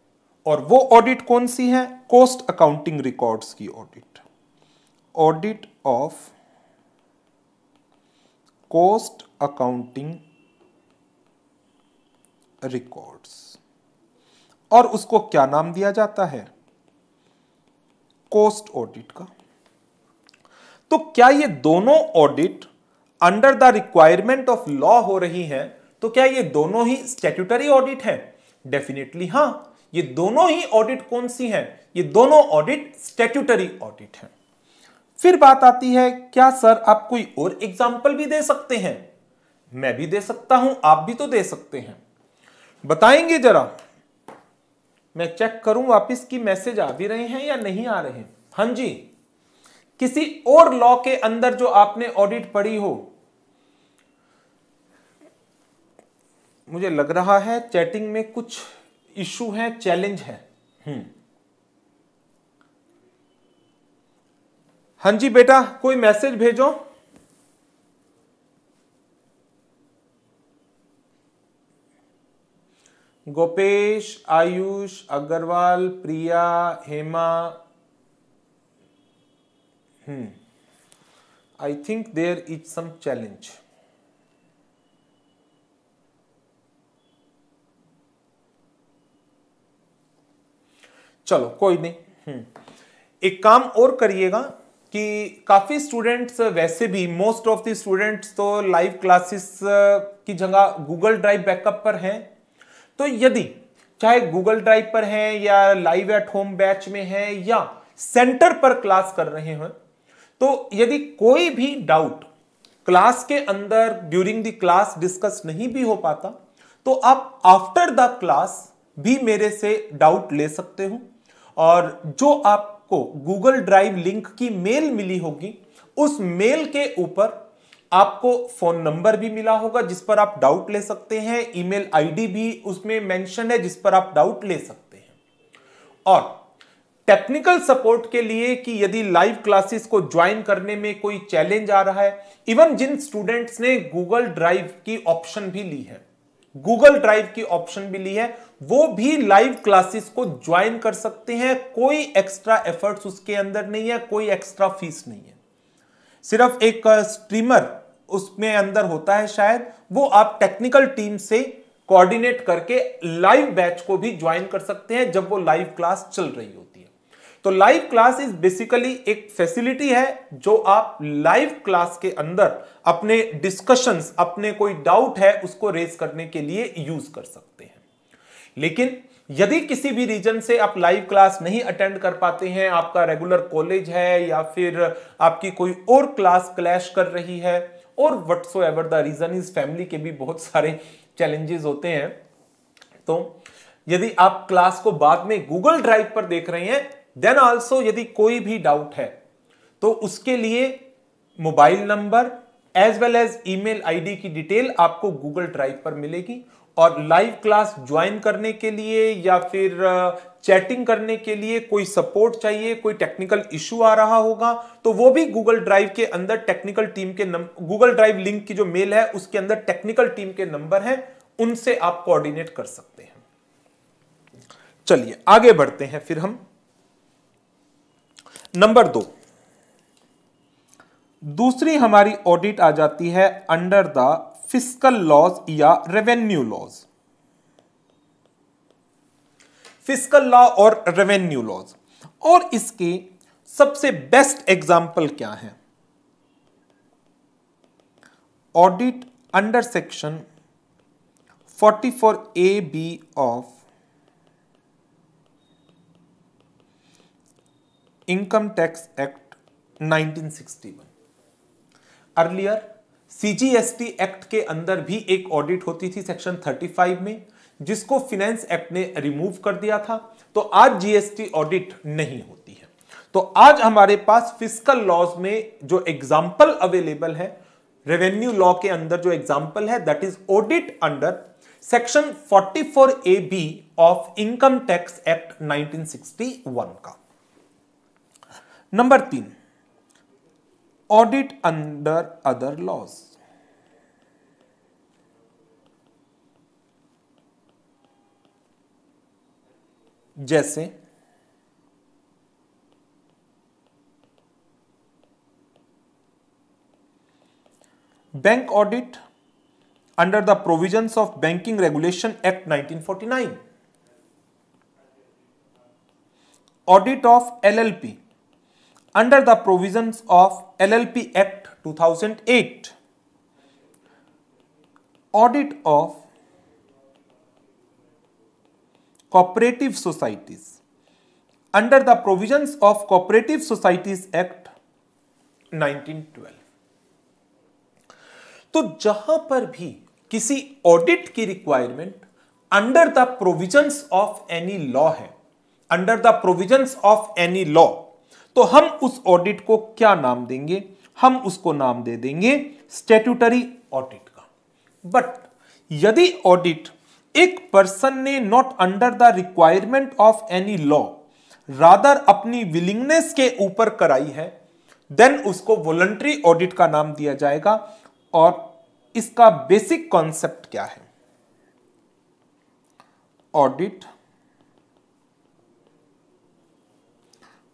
और वो ऑडिट कौन सी है कॉस्ट अकाउंटिंग रिकॉर्ड्स की audit audit of cost accounting records और उसको क्या नाम दिया जाता है कॉस्ट ऑडिट का तो क्या ये दोनों audit under the requirement of law हो रही हैं तो क्या ये दोनों ही स्टेट्यूटरी ऑडिट है डेफिनेटली हाँ ये दोनों ही ऑडिट कौन सी है ये दोनों ऑडिट स्टेट्यूटरी ऑडिट है फिर बात आती है क्या सर आप कोई और एग्जाम्पल भी दे सकते हैं मैं भी दे सकता हूं आप भी तो दे सकते हैं बताएंगे जरा मैं चेक करूं वापस की मैसेज आ भी रहे हैं या नहीं आ रहे हैं हां जी किसी और लॉ के अंदर जो आपने ऑडिट पढ़ी हो मुझे लग रहा है चैटिंग में कुछ इशू है चैलेंज है हम्म। हाँ जी बेटा कोई मैसेज भेजो Gopesh Ayush Agarwal Priya Hema hmm I think there is some challenge चलो कोई नहीं हम्म। एक काम और करिएगा कि काफ़ी स्टूडेंट्स वैसे भी मोस्ट ऑफ द स्टूडेंट्स तो लाइव क्लासेस की जगह गूगल ड्राइव बैकअप पर हैं तो यदि चाहे गूगल ड्राइव पर हैं या लाइव एट होम बैच में हैं या सेंटर पर क्लास कर रहे हैं तो यदि कोई भी डाउट क्लास के अंदर ड्यूरिंग द क्लास डिस्कस नहीं भी हो पाता तो आप आफ्टर द क्लास भी मेरे से डाउट ले सकते हो और जो आपको गूगल ड्राइव लिंक की मेल मिली होगी उस मेल के ऊपर आपको फोन नंबर भी मिला होगा जिस पर आप डाउट ले सकते हैं ईमेल आईडी भी उसमें मेंशन है जिस पर आप डाउट ले सकते हैं और टेक्निकल सपोर्ट के लिए कि यदि लाइव क्लासेस को ज्वाइन करने में कोई चैलेंज आ रहा है इवन जिन स्टूडेंट्स ने गूगल ड्राइव की ऑप्शन भी ली है गूगल ड्राइव की ऑप्शन भी ली है वो भी लाइव क्लासेस को ज्वाइन कर सकते हैं कोई एक्स्ट्रा एफर्ट्स उसके अंदर नहीं है कोई एक्स्ट्रा फीस नहीं है सिर्फ एक स्ट्रीमर उसमें अंदर होता है शायद वो आप टेक्निकल टीम से कोऑर्डिनेट करके लाइव बैच को भी ज्वाइन कर सकते हैं जब वो लाइव क्लास चल रही होती तो लाइव क्लास इज बेसिकली एक फैसिलिटी है जो आप लाइव क्लास के अंदर अपने डिस्कशंस अपने कोई डाउट है उसको रेज करने के लिए यूज कर सकते हैं लेकिन यदि किसी भी रीजन से आप लाइव क्लास नहीं अटेंड कर पाते हैं आपका रेगुलर कॉलेज है या फिर आपकी कोई और क्लास क्लैश कर रही है और whatsoever the reason is family के भी बहुत सारे चैलेंजेस होते हैं तो यदि आप क्लास को बाद में गूगल ड्राइव पर देख रहे हैं देन ऑल्सो यदि कोई भी डाउट है तो उसके लिए mobile number as well as email ID की डिटेल आपको गूगल ड्राइव पर मिलेगी और लाइव क्लास ज्वाइन करने के लिए या फिर चैटिंग करने के लिए कोई सपोर्ट चाहिए कोई टेक्निकल इश्यू आ रहा होगा तो वो भी गूगल ड्राइव के अंदर टेक्निकल टीम के गूगल ड्राइव लिंक की जो मेल है उसके अंदर टेक्निकल टीम के नंबर है उनसे आप कोऑर्डिनेट कर सकते हैं चलिए आगे बढ़ते हैं फिर हम नंबर दो दूसरी हमारी ऑडिट आ जाती है अंडर द फिस्कल लॉज या रेवेन्यू लॉज फिस्कल लॉ और रेवेन्यू लॉज और इसके सबसे बेस्ट एग्जाम्पल क्या है audit under section 44 A B of income tax act 1961 earlier CGST act के अंदर भी एक ऑडिट होती थी सेक्शन 35 में जिसको फिनेंस एक्ट ने रिमूव कर दिया था तो आज जीएसटी ऑडिट नहीं होती है तो आज हमारे पास फिजिकल लॉज में जो एग्जाम्पल अवेलेबल है रेवेन्यू लॉ के अंदर जो एग्जाम्पल है that is audit under section 44 A B of income tax act 1961 का नंबर तीन ऑडिट अंडर अदर लॉज जैसे bank audit under the provisions of banking regulation act 1949 audit of LLP under the provisions of LLP Act 2008. Audit of cooperative societies. Under the provisions of Cooperative Societies Act 1912. तो जहां पर भी किसी audit की requirement under the provisions of any law है under the provisions of any law तो हम उस ऑडिट को क्या नाम देंगे हम उसको नाम दे देंगे स्टेट्यूटरी ऑडिट का बट यदि ऑडिट एक पर्सन ने not under the requirement of any law rather अपनी विलिंगनेस के ऊपर कराई है देन उसको वॉलंट्री ऑडिट का नाम दिया जाएगा और इसका बेसिक कॉन्सेप्ट क्या है ऑडिट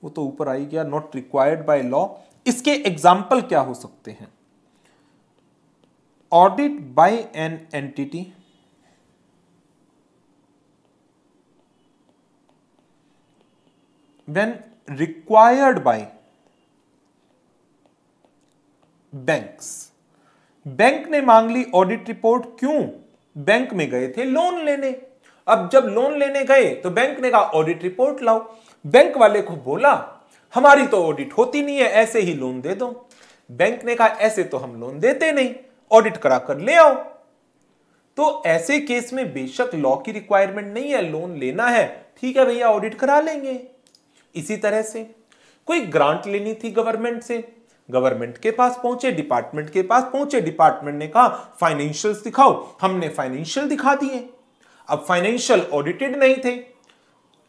वो तो ऊपर आई गया नॉट रिक्वायर्ड बाय लॉ इसके एग्जाम्पल क्या हो सकते हैं audit by an entity when required by banks bank ने मांग ली ऑडिट रिपोर्ट क्यों बैंक में गए थे लोन लेने अब जब लोन लेने गए तो बैंक ने कहा ऑडिट रिपोर्ट लाओ बैंक वाले को बोला हमारी तो ऑडिट होती नहीं है ऐसे ही लोन दे दो बैंक ने कहा ऐसे तो हम लोन देते नहीं ऑडिट करा कर ले आओ तो ऐसे केस में बेशक लॉ की रिक्वायरमेंट नहीं है लोन लेना है ठीक है भैया ऑडिट करा लेंगे इसी तरह से कोई ग्रांट लेनी थी गवर्नमेंट से गवर्नमेंट के पास पहुंचे डिपार्टमेंट के पास पहुंचे डिपार्टमेंट ने कहा फाइनेंशियल दिखाओ हमने फाइनेंशियल दिखा दिए अब फाइनेंशियल ऑडिटेड नहीं थे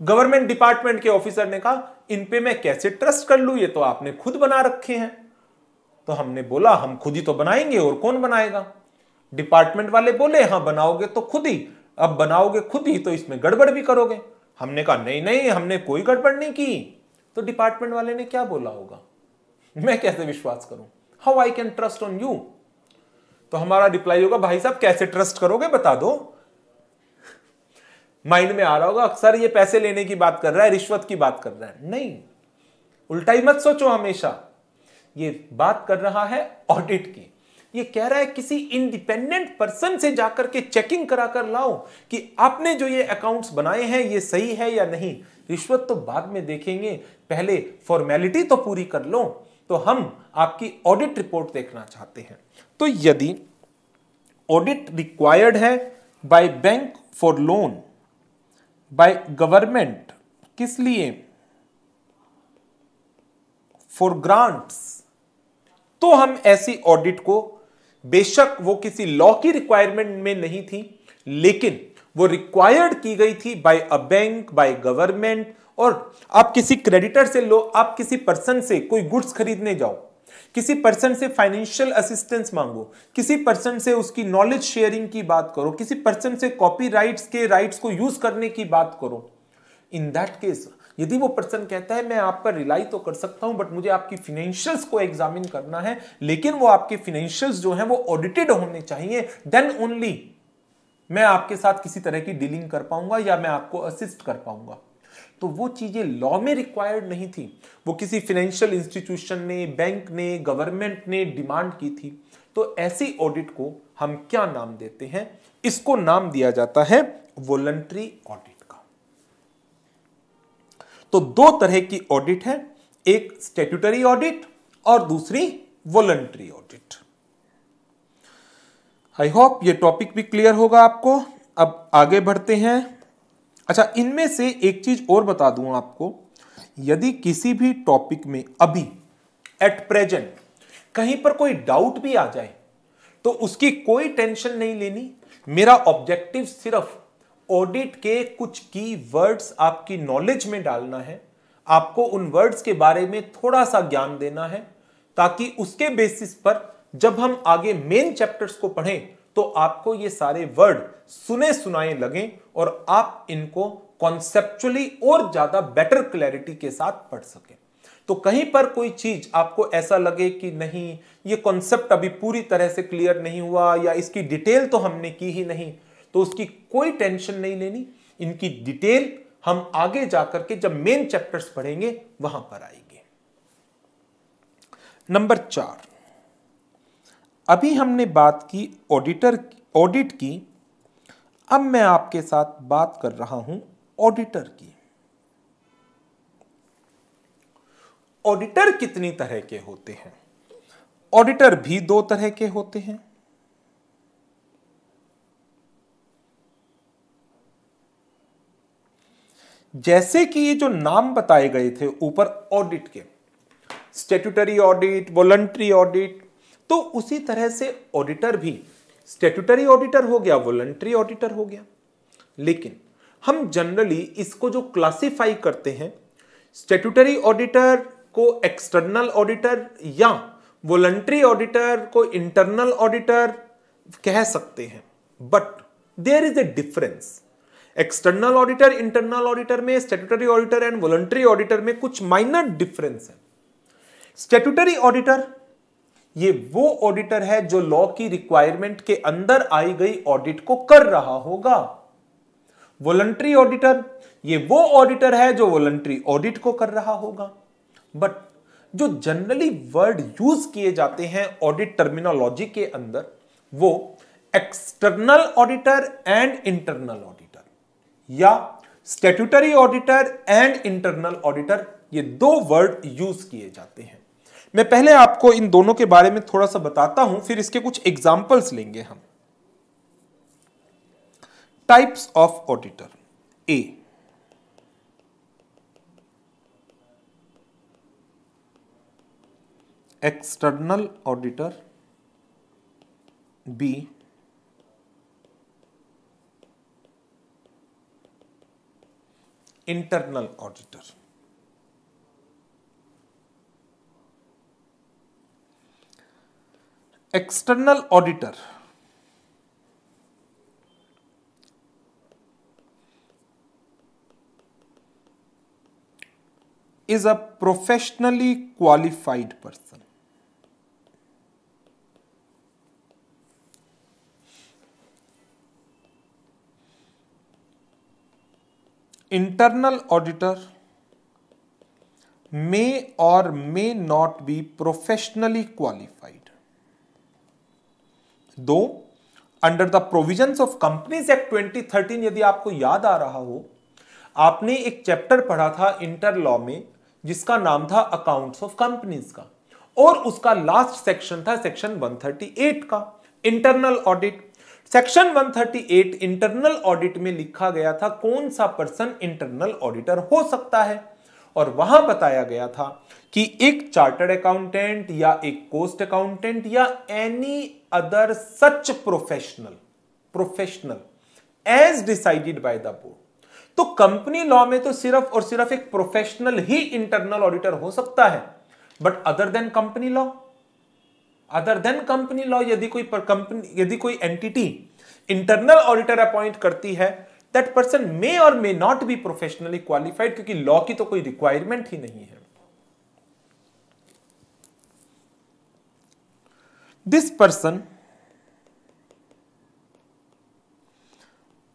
गवर्नमेंट डिपार्टमेंट के ऑफिसर ने कहा इन पे मैं कैसे ट्रस्ट कर लू ये तो आपने खुद बना रखे हैं तो हमने बोला हम खुद ही तो बनाएंगे और कौन बनाएगा डिपार्टमेंट वाले बोले हाँ बनाओगे तो खुद ही अब बनाओगे खुद ही तो इसमें गड़बड़ भी करोगे हमने कहा नहीं नहीं हमने कोई गड़बड़ नहीं की तो डिपार्टमेंट वाले ने क्या बोला होगा मैं कैसे विश्वास करूं how I can trust on you तो हमारा रिप्लाई होगा भाई साहब कैसे ट्रस्ट करोगे बता दो माइंड में आ रहा होगा अक्सर ये पैसे लेने की बात कर रहा है रिश्वत की बात कर रहा है नहीं उल्टा ही मत सोचो हमेशा ये बात कर रहा है ऑडिट की ये कह रहा है किसी इंडिपेंडेंट पर्सन से जाकर के चेकिंग करा कर लाओ कि आपने जो ये अकाउंट्स बनाए हैं ये सही है या नहीं रिश्वत तो बाद में देखेंगे पहले फॉर्मेलिटी तो पूरी कर लो तो हम आपकी ऑडिट रिपोर्ट देखना चाहते हैं तो यदि ऑडिट रिक्वायर्ड है by bank for loan by government किस लिए फॉर ग्रांट्स तो हम ऐसी ऑडिट को बेशक वो किसी लॉ की रिक्वायरमेंट में नहीं थी लेकिन वो रिक्वायर्ड की गई थी by a bank by government और आप किसी क्रेडिटर से लो आप किसी पर्सन से कोई गुड्स खरीदने जाओ किसी पर्सन से फाइनेंशियल असिस्टेंस मांगो किसी पर्सन से उसकी नॉलेज शेयरिंग की बात करो किसी पर्सन से कॉपी राइट के राइट्स को यूज करने की बात करो इन दैट केस यदि वो पर्सन कहता है मैं आप पर रिलाई तो कर सकता हूं बट मुझे आपकी फिनेंशियल्स को एग्जामिन करना है लेकिन वो आपके फिनेंशियल्स जो हैं वो ऑडिटेड होने चाहिए देन ओनली मैं आपके साथ किसी तरह की डीलिंग कर पाऊंगा या मैं आपको असिस्ट कर पाऊंगा तो वो चीज़ें लॉ में रिक्वायर्ड नहीं थी वो किसी फाइनेंशियल इंस्टीट्यूशन ने बैंक ने गवर्नमेंट ने डिमांड की थी तो ऐसी ऑडिट को हम क्या नाम देते हैं इसको नाम दिया जाता है वॉलंट्री ऑडिट का तो दो तरह की ऑडिट है एक स्टेट्यूटरी ऑडिट और दूसरी वॉलंट्री ऑडिट आई होप ये टॉपिक भी क्लियर होगा आपको अब आगे बढ़ते हैं अच्छा इनमें से एक चीज और बता दूं आपको यदि किसी भी टॉपिक में अभी एट प्रेजेंट कहीं पर कोई डाउट भी आ जाए तो उसकी कोई टेंशन नहीं लेनी मेरा ऑब्जेक्टिव सिर्फ ऑडिट के कुछ की वर्ड्स आपकी नॉलेज में डालना है आपको उन वर्ड्स के बारे में थोड़ा सा ज्ञान देना है ताकि उसके बेसिस पर जब हम आगे मेन चैप्टर्स को पढ़ें तो आपको ये सारे वर्ड सुने सुनाए लगें और आप इनको कॉन्सेप्चुअली और ज्यादा बेटर क्लैरिटी के साथ पढ़ सकें तो कहीं पर कोई चीज आपको ऐसा लगे कि नहीं ये कॉन्सेप्ट अभी पूरी तरह से क्लियर नहीं हुआ या इसकी डिटेल तो हमने की ही नहीं तो उसकी कोई टेंशन नहीं लेनी इनकी डिटेल हम आगे जाकर के जब मेन चैप्टर्स पढ़ेंगे वहां पर आएंगे नंबर चार अभी हमने बात की ऑडिटर ऑडिट की अब मैं आपके साथ बात कर रहा हूं ऑडिटर की ऑडिटर कितनी तरह के होते हैं ऑडिटर भी दो तरह के होते हैं जैसे कि ये जो नाम बताए गए थे ऊपर ऑडिट के स्टेट्यूटरी ऑडिट वॉलंट्री ऑडिट तो उसी तरह से ऑडिटर भी स्टेटूटरी ऑडिटर हो गया वॉलंटरी ऑडिटर हो गया लेकिन हम जनरली इसको जो क्लासिफाई करते हैं स्टेटूटरी ऑडिटर को एक्सटर्नल ऑडिटर या वॉलंट्री ऑडिटर को इंटरनल ऑडिटर कह सकते हैं but there is a difference external auditor internal auditor में statutory auditor and voluntary auditor में कुछ माइनर डिफरेंस है स्टेटूटरी ऑडिटर ये वो ऑडिटर है जो लॉ की रिक्वायरमेंट के अंदर आई गई ऑडिट को कर रहा होगा वॉलंट्री ऑडिटर ये वो ऑडिटर है जो वॉलंट्री ऑडिट को कर रहा होगा बट जो जनरली वर्ड यूज किए जाते हैं ऑडिट टर्मिनोलॉजी के अंदर वो external auditor and internal auditor या statutory auditor and internal auditor ये दो वर्ड यूज किए जाते हैं मैं पहले आपको इन दोनों के बारे में थोड़ा सा बताता हूं फिर इसके कुछ एग्जाम्पल्स लेंगे हम types of auditor A external auditor B internal auditor external auditor is a professionally qualified person internal auditor may or may not be professionally qualified दो under the provision of companies act यदि आपको याद आ रहा हो आपने एक chapter पढ़ा था इंटर लॉ में जिसका नाम था अकाउंट्स ऑफ कंपनीज का और उसका लास्ट सेक्शन था सेक्शन 138 का internal audit section 138 internal audit में लिखा गया था कौन सा पर्सन इंटरनल ऑडिटर हो सकता है और वहां बताया गया था कि एक चार्टर्ड अकाउंटेंट या एक कोस्ट अकाउंटेंट या any other such professional professional as decided by the board तो कंपनी लॉ में तो सिर्फ और सिर्फ एक प्रोफेशनल ही इंटरनल ऑडिटर हो सकता है but other than company law other than company law यदि कोई कंपनी यदि कोई एंटिटी इंटरनल ऑडिटर अपॉइंट करती है दैट पर्सन मे और may not be professionally qualified क्योंकि लॉ की तो कोई रिक्वायरमेंट ही नहीं है this person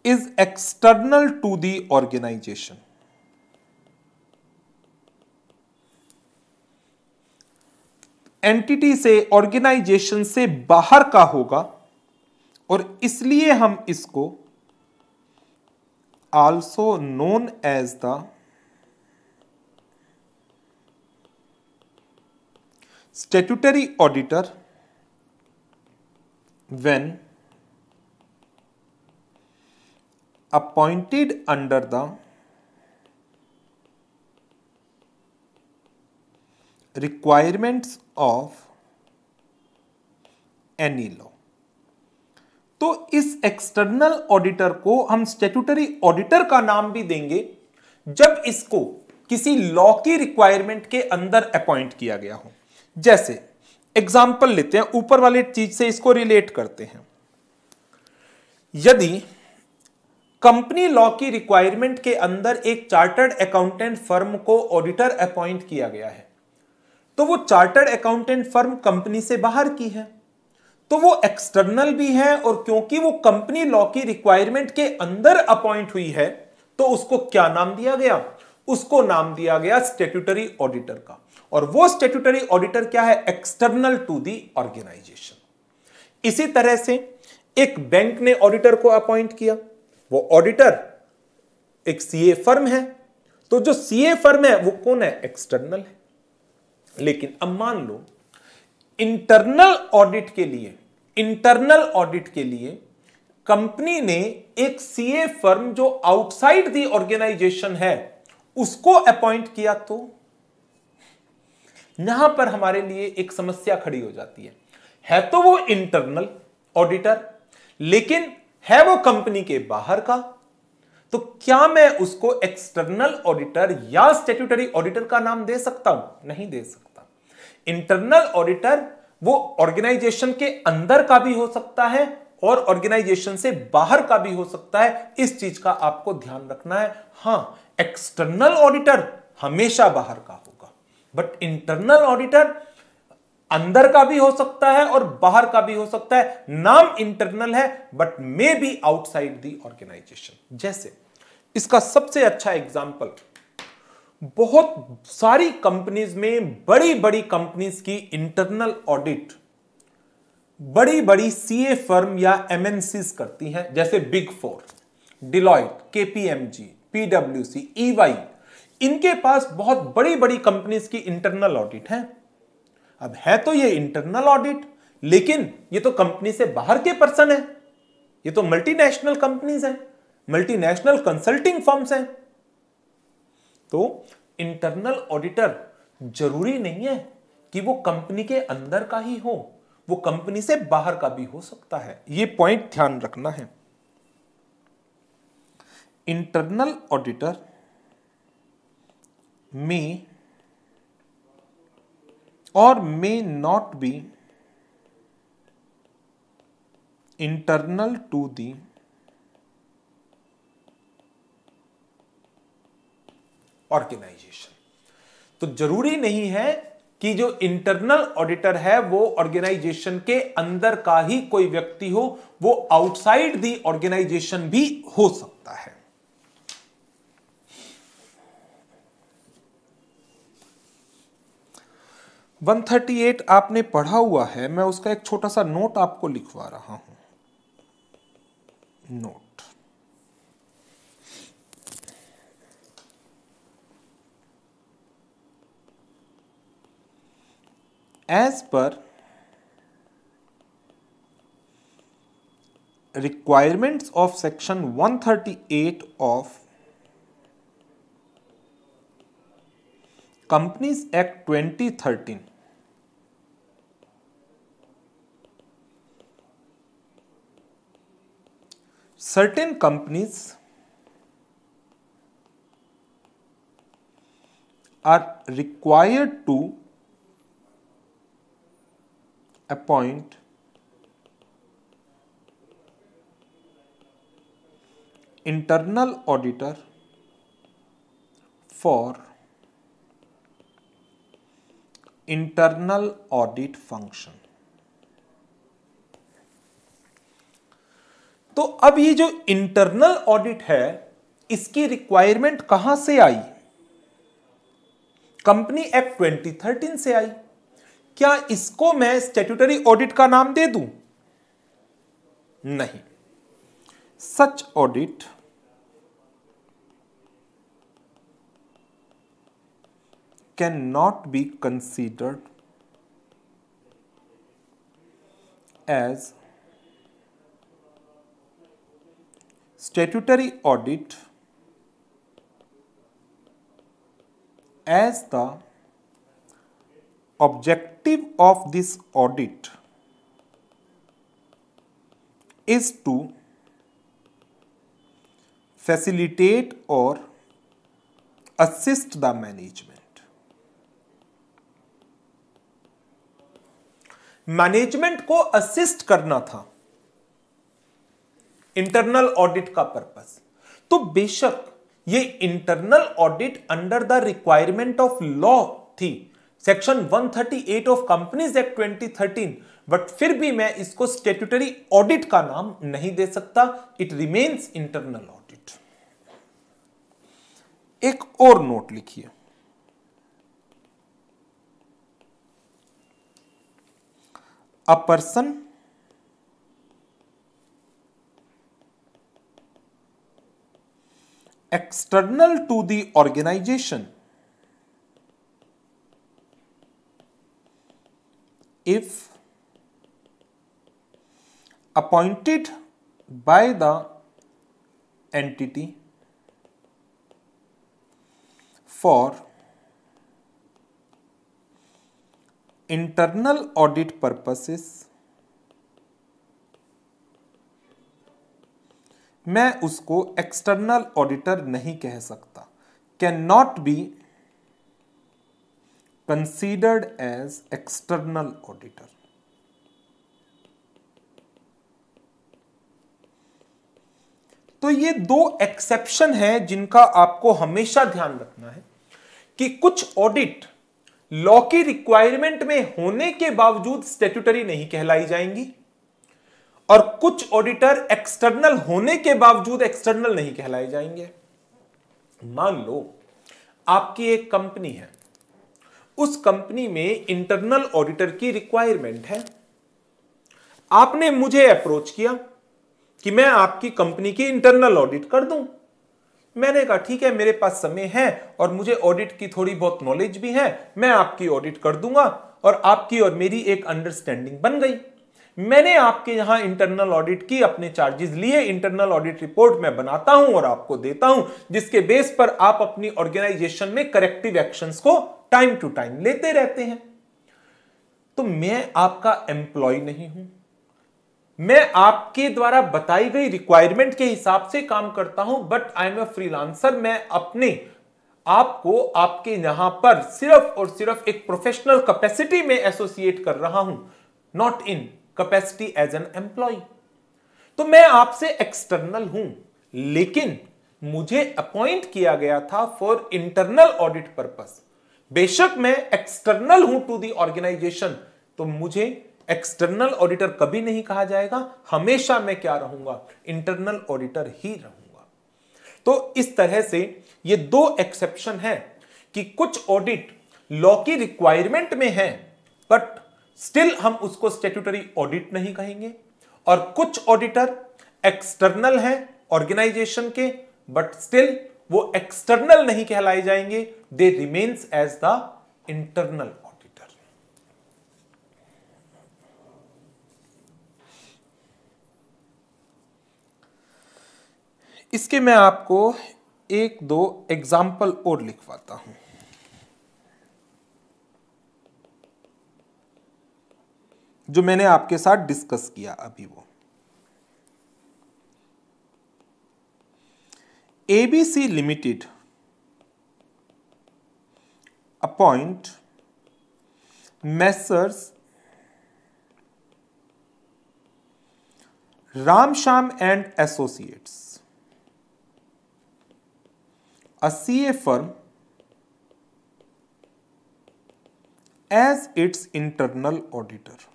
is external to the organization entity से ऑर्गेनाइजेशन से बाहर का होगा और इसलिए हम इसको also known as the statutory auditor when appointed under the requirements of any law. तो इस एक्सटर्नल ऑडिटर को हम स्टेटूटरी ऑडिटर का नाम भी देंगे जब इसको किसी लॉ की रिक्वायरमेंट के अंदर अपॉइंट किया गया हो जैसे एग्जाम्पल लेते हैं ऊपर वाले चीज से इसको रिलेट करते हैं यदि कंपनी लॉ की रिक्वायरमेंट के अंदर एक चार्टर्ड अकाउंटेंट फर्म को ऑडिटर अपॉइंट किया गया है तो वो चार्टर्ड अकाउंटेंट फर्म कंपनी से बाहर की है तो वो एक्सटर्नल भी है और क्योंकि वो कंपनी लॉ की रिक्वायरमेंट के अंदर अपॉइंट हुई है तो उसको क्या नाम दिया गया उसको नाम दिया गया स्टेट्यूटरी ऑडिटर का और वो स्टेट्यूटरी ऑडिटर क्या है एक्सटर्नल टू दी ऑर्गेनाइजेशन इसी तरह से एक बैंक ने ऑडिटर को अपॉइंट किया वो ऑडिटर एक सीए फर्म है तो जो सीए फर्म है वो कौन है एक्सटर्नल है लेकिन अब मान लो इंटरनल ऑडिट के लिए इंटरनल ऑडिट के लिए कंपनी ने एक सीए फर्म जो आउटसाइड दी ऑर्गेनाइजेशन है उसको अपॉइंट किया तो यहां पर हमारे लिए एक समस्या खड़ी हो जाती है है तो वो इंटरनल ऑडिटर लेकिन है वो कंपनी के बाहर का तो क्या मैं उसको एक्सटर्नल ऑडिटर या स्टेट्यूटरी ऑडिटर का नाम दे सकता हूं नहीं दे सकता इंटरनल ऑडिटर वो ऑर्गेनाइजेशन के अंदर का भी हो सकता है और ऑर्गेनाइजेशन से बाहर का भी हो सकता है इस चीज का आपको ध्यान रखना है हाँ एक्सटर्नल ऑडिटर हमेशा बाहर का होगा बट इंटरनल ऑडिटर अंदर का भी हो सकता है और बाहर का भी हो सकता है नाम इंटरनल है but may be outside the organization जैसे इसका सबसे अच्छा एग्जाम्पल बहुत सारी कंपनीज में बड़ी बड़ी कंपनीज की इंटरनल ऑडिट बड़ी बड़ी सीए फर्म या एमएनसीज करती हैं जैसे बिग फोर डिलॉयट केपीएमजी पीडब्ल्यूसी ईवाई इनके पास बहुत बड़ी बड़ी कंपनीज की इंटरनल ऑडिट है अब है तो ये इंटरनल ऑडिट लेकिन ये तो कंपनी से बाहर के पर्सन है ये तो मल्टीनेशनल कंपनीज हैं मल्टीनेशनल कंसल्टिंग फर्म्स हैं तो इंटरनल ऑडिटर जरूरी नहीं है कि वो कंपनी के अंदर का ही हो वो कंपनी से बाहर का भी हो सकता है ये पॉइंट ध्यान रखना है इंटरनल ऑडिटर में और may not be internal to the organization तो जरूरी नहीं है कि जो इंटरनल ऑडिटर है वो ऑर्गेनाइजेशन के अंदर का ही कोई व्यक्ति हो वो आउटसाइड दी ऑर्गेनाइजेशन भी हो सकता है वन थर्टी एट आपने पढ़ा हुआ है मैं उसका एक छोटा सा नोट आपको लिखवा रहा हूं note as per requirements of section 138 of Companies Act 2013. Certain companies are required to appoint internal auditor for internal audit function तो अब ये जो इंटरनल ऑडिट है इसकी रिक्वायरमेंट कहां से आई कंपनी एक्ट 2013 से आई क्या इसको मैं स्टेट्यूटरी ऑडिट का नाम दे दूं नहीं such audit cannot be considered as statutory audit as the objective of this audit is to facilitate or assist the management. Management को असिस्ट करना था इंटरनल ऑडिट का पर्पस तो बेशक ये internal audit under the requirement of law थी section 138 of companies act 2013 but फिर भी मैं इसको स्टेट्यूटरी ऑडिट का नाम नहीं दे सकता इट रिमेन्स इंटरनल ऑडिट एक और नोट लिखिए a person external to the organization if appointed by the entity for internal audit purposes मैं उसको एक्सटर्नल ऑडिटर नहीं कह सकता cannot be considered as external auditor. तो ये दो एक्सेप्शन है जिनका आपको हमेशा ध्यान रखना है कि कुछ ऑडिट लॉ की रिक्वायरमेंट में होने के बावजूद स्टेट्यूटरी नहीं कहलाई जाएंगी और कुछ ऑडिटर एक्सटर्नल होने के बावजूद एक्सटर्नल नहीं कहलाए जाएंगे मान लो आपकी एक कंपनी है उस कंपनी में इंटरनल ऑडिटर की रिक्वायरमेंट है आपने मुझे अप्रोच किया कि मैं आपकी कंपनी की इंटरनल ऑडिट कर दूं मैंने कहा ठीक है मेरे पास समय है और मुझे ऑडिट की थोड़ी बहुत नॉलेज भी है मैं आपकी ऑडिट कर दूंगा और आपकी और मेरी एक अंडरस्टैंडिंग बन गई मैंने आपके यहां इंटरनल ऑडिट की अपने चार्जेस लिए इंटरनल ऑडिट रिपोर्ट मैं बनाता हूं और आपको देता हूं जिसके बेस पर आप अपनी ऑर्गेनाइजेशन में करेक्टिव एक्शंस को टाइम टू टाइम लेते रहते हैं तो मैं आपका एम्प्लॉय नहीं हूं मैं आपके द्वारा बताई गई रिक्वायरमेंट के हिसाब से काम करता हूं but I am a freelancer मैं अपने आपको आपके यहां पर सिर्फ और सिर्फ एक प्रोफेशनल कैपेसिटी में एसोसिएट कर रहा हूं not in capacity as an employee तो मैं आपसे एक्सटर्नल हूं लेकिन मुझे अपॉइंट किया गया था फॉर इंटरनल ऑडिट पर्पस बेशक मैं एक्सटर्नल हूं टू दी ऑर्गेनाइजेशन तो मुझे एक्सटर्नल ऑडिटर कभी नहीं कहा जाएगा हमेशा मैं क्या रहूंगा इंटरनल ऑडिटर ही रहूंगा तो इस तरह से ये दो एक्सेप्शन है कि कुछ ऑडिट लॉ की रिक्वायरमेंट में है बट स्टिल हम उसको स्टेट्यूटरी ऑडिट नहीं कहेंगे और कुछ ऑडिटर एक्सटर्नल हैं ऑर्गेनाइजेशन के बट स्टिल वो एक्सटर्नल नहीं कहलाए जाएंगे they remains as the internal auditor इसके मैं आपको एक दो एग्जाम्पल और लिखवाता हूं जो मैंने आपके साथ डिस्कस किया अभी वो ABC limited appoint messrs Shyam and associates a C A firm as its internal auditor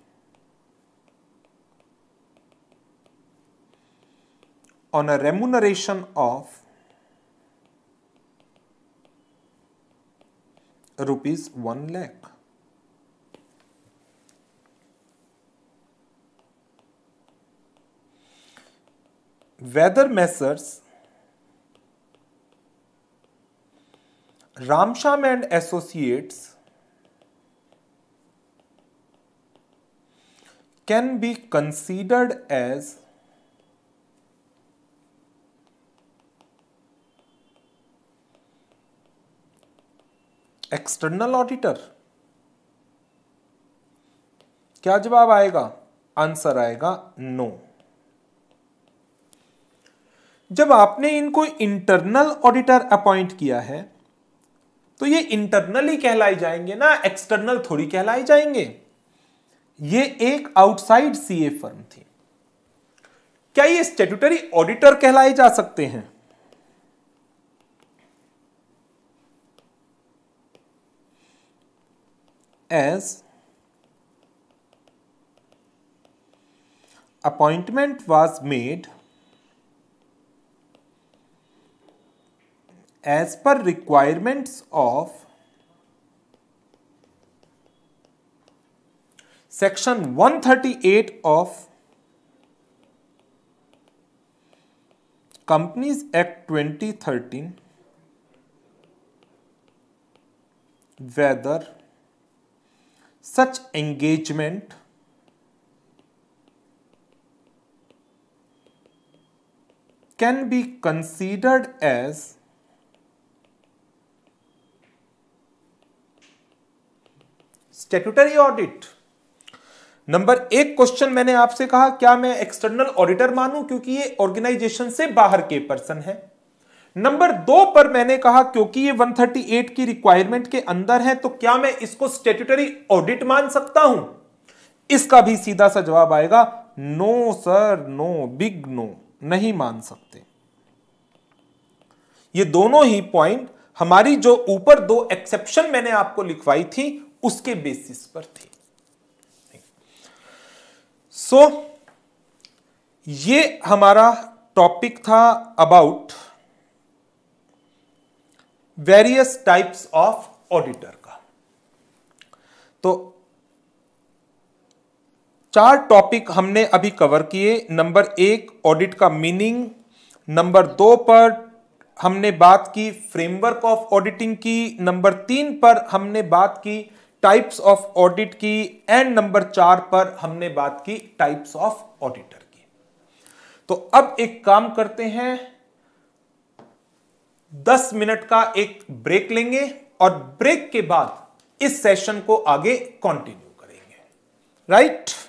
on a remuneration of rupees 1 lakh. Whether Messrs. Ramsham and Associates can be considered as external auditor क्या जवाब आएगा answer आएगा no जब आपने इनको internal auditor appoint किया है तो ये इंटरनली कहलाए जाएंगे ना एक्सटर्नल थोड़ी कहलाए जाएंगे ये एक आउटसाइड सीए फर्म थी क्या ये स्टेटूटरी ऑडिटर कहलाए जा सकते हैं as appointment was made as per requirements of section 138 of Companies Act 2013 whether such engagement can be considered as statutory audit number एक क्वेश्चन मैंने आपसे कहा क्या मैं एक्सटर्नल ऑडिटर मानूं क्योंकि ये ऑर्गेनाइजेशन से बाहर के पर्सन है नंबर दो पर मैंने कहा क्योंकि ये 138 की रिक्वायरमेंट के अंदर है तो क्या मैं इसको स्टेट्यूटरी ऑडिट मान सकता हूं इसका भी सीधा सा जवाब आएगा no sir no big no नहीं मान सकते ये दोनों ही पॉइंट हमारी जो ऊपर दो एक्सेप्शन मैंने आपको लिखवाई थी उसके बेसिस पर थी सो so, ये हमारा टॉपिक था about various types of auditor का तो चार टॉपिक हमने अभी कवर किए नंबर एक ऑडिट का मीनिंग नंबर दो पर हमने बात की फ्रेमवर्क ऑफ ऑडिटिंग की नंबर तीन पर हमने बात की टाइप्स ऑफ ऑडिट की एंड नंबर चार पर हमने बात की टाइप्स ऑफ ऑडिटर की तो अब एक काम करते हैं दस मिनट का एक ब्रेक लेंगे और ब्रेक के बाद इस सेशन को आगे कंटिन्यू करेंगे राइट right?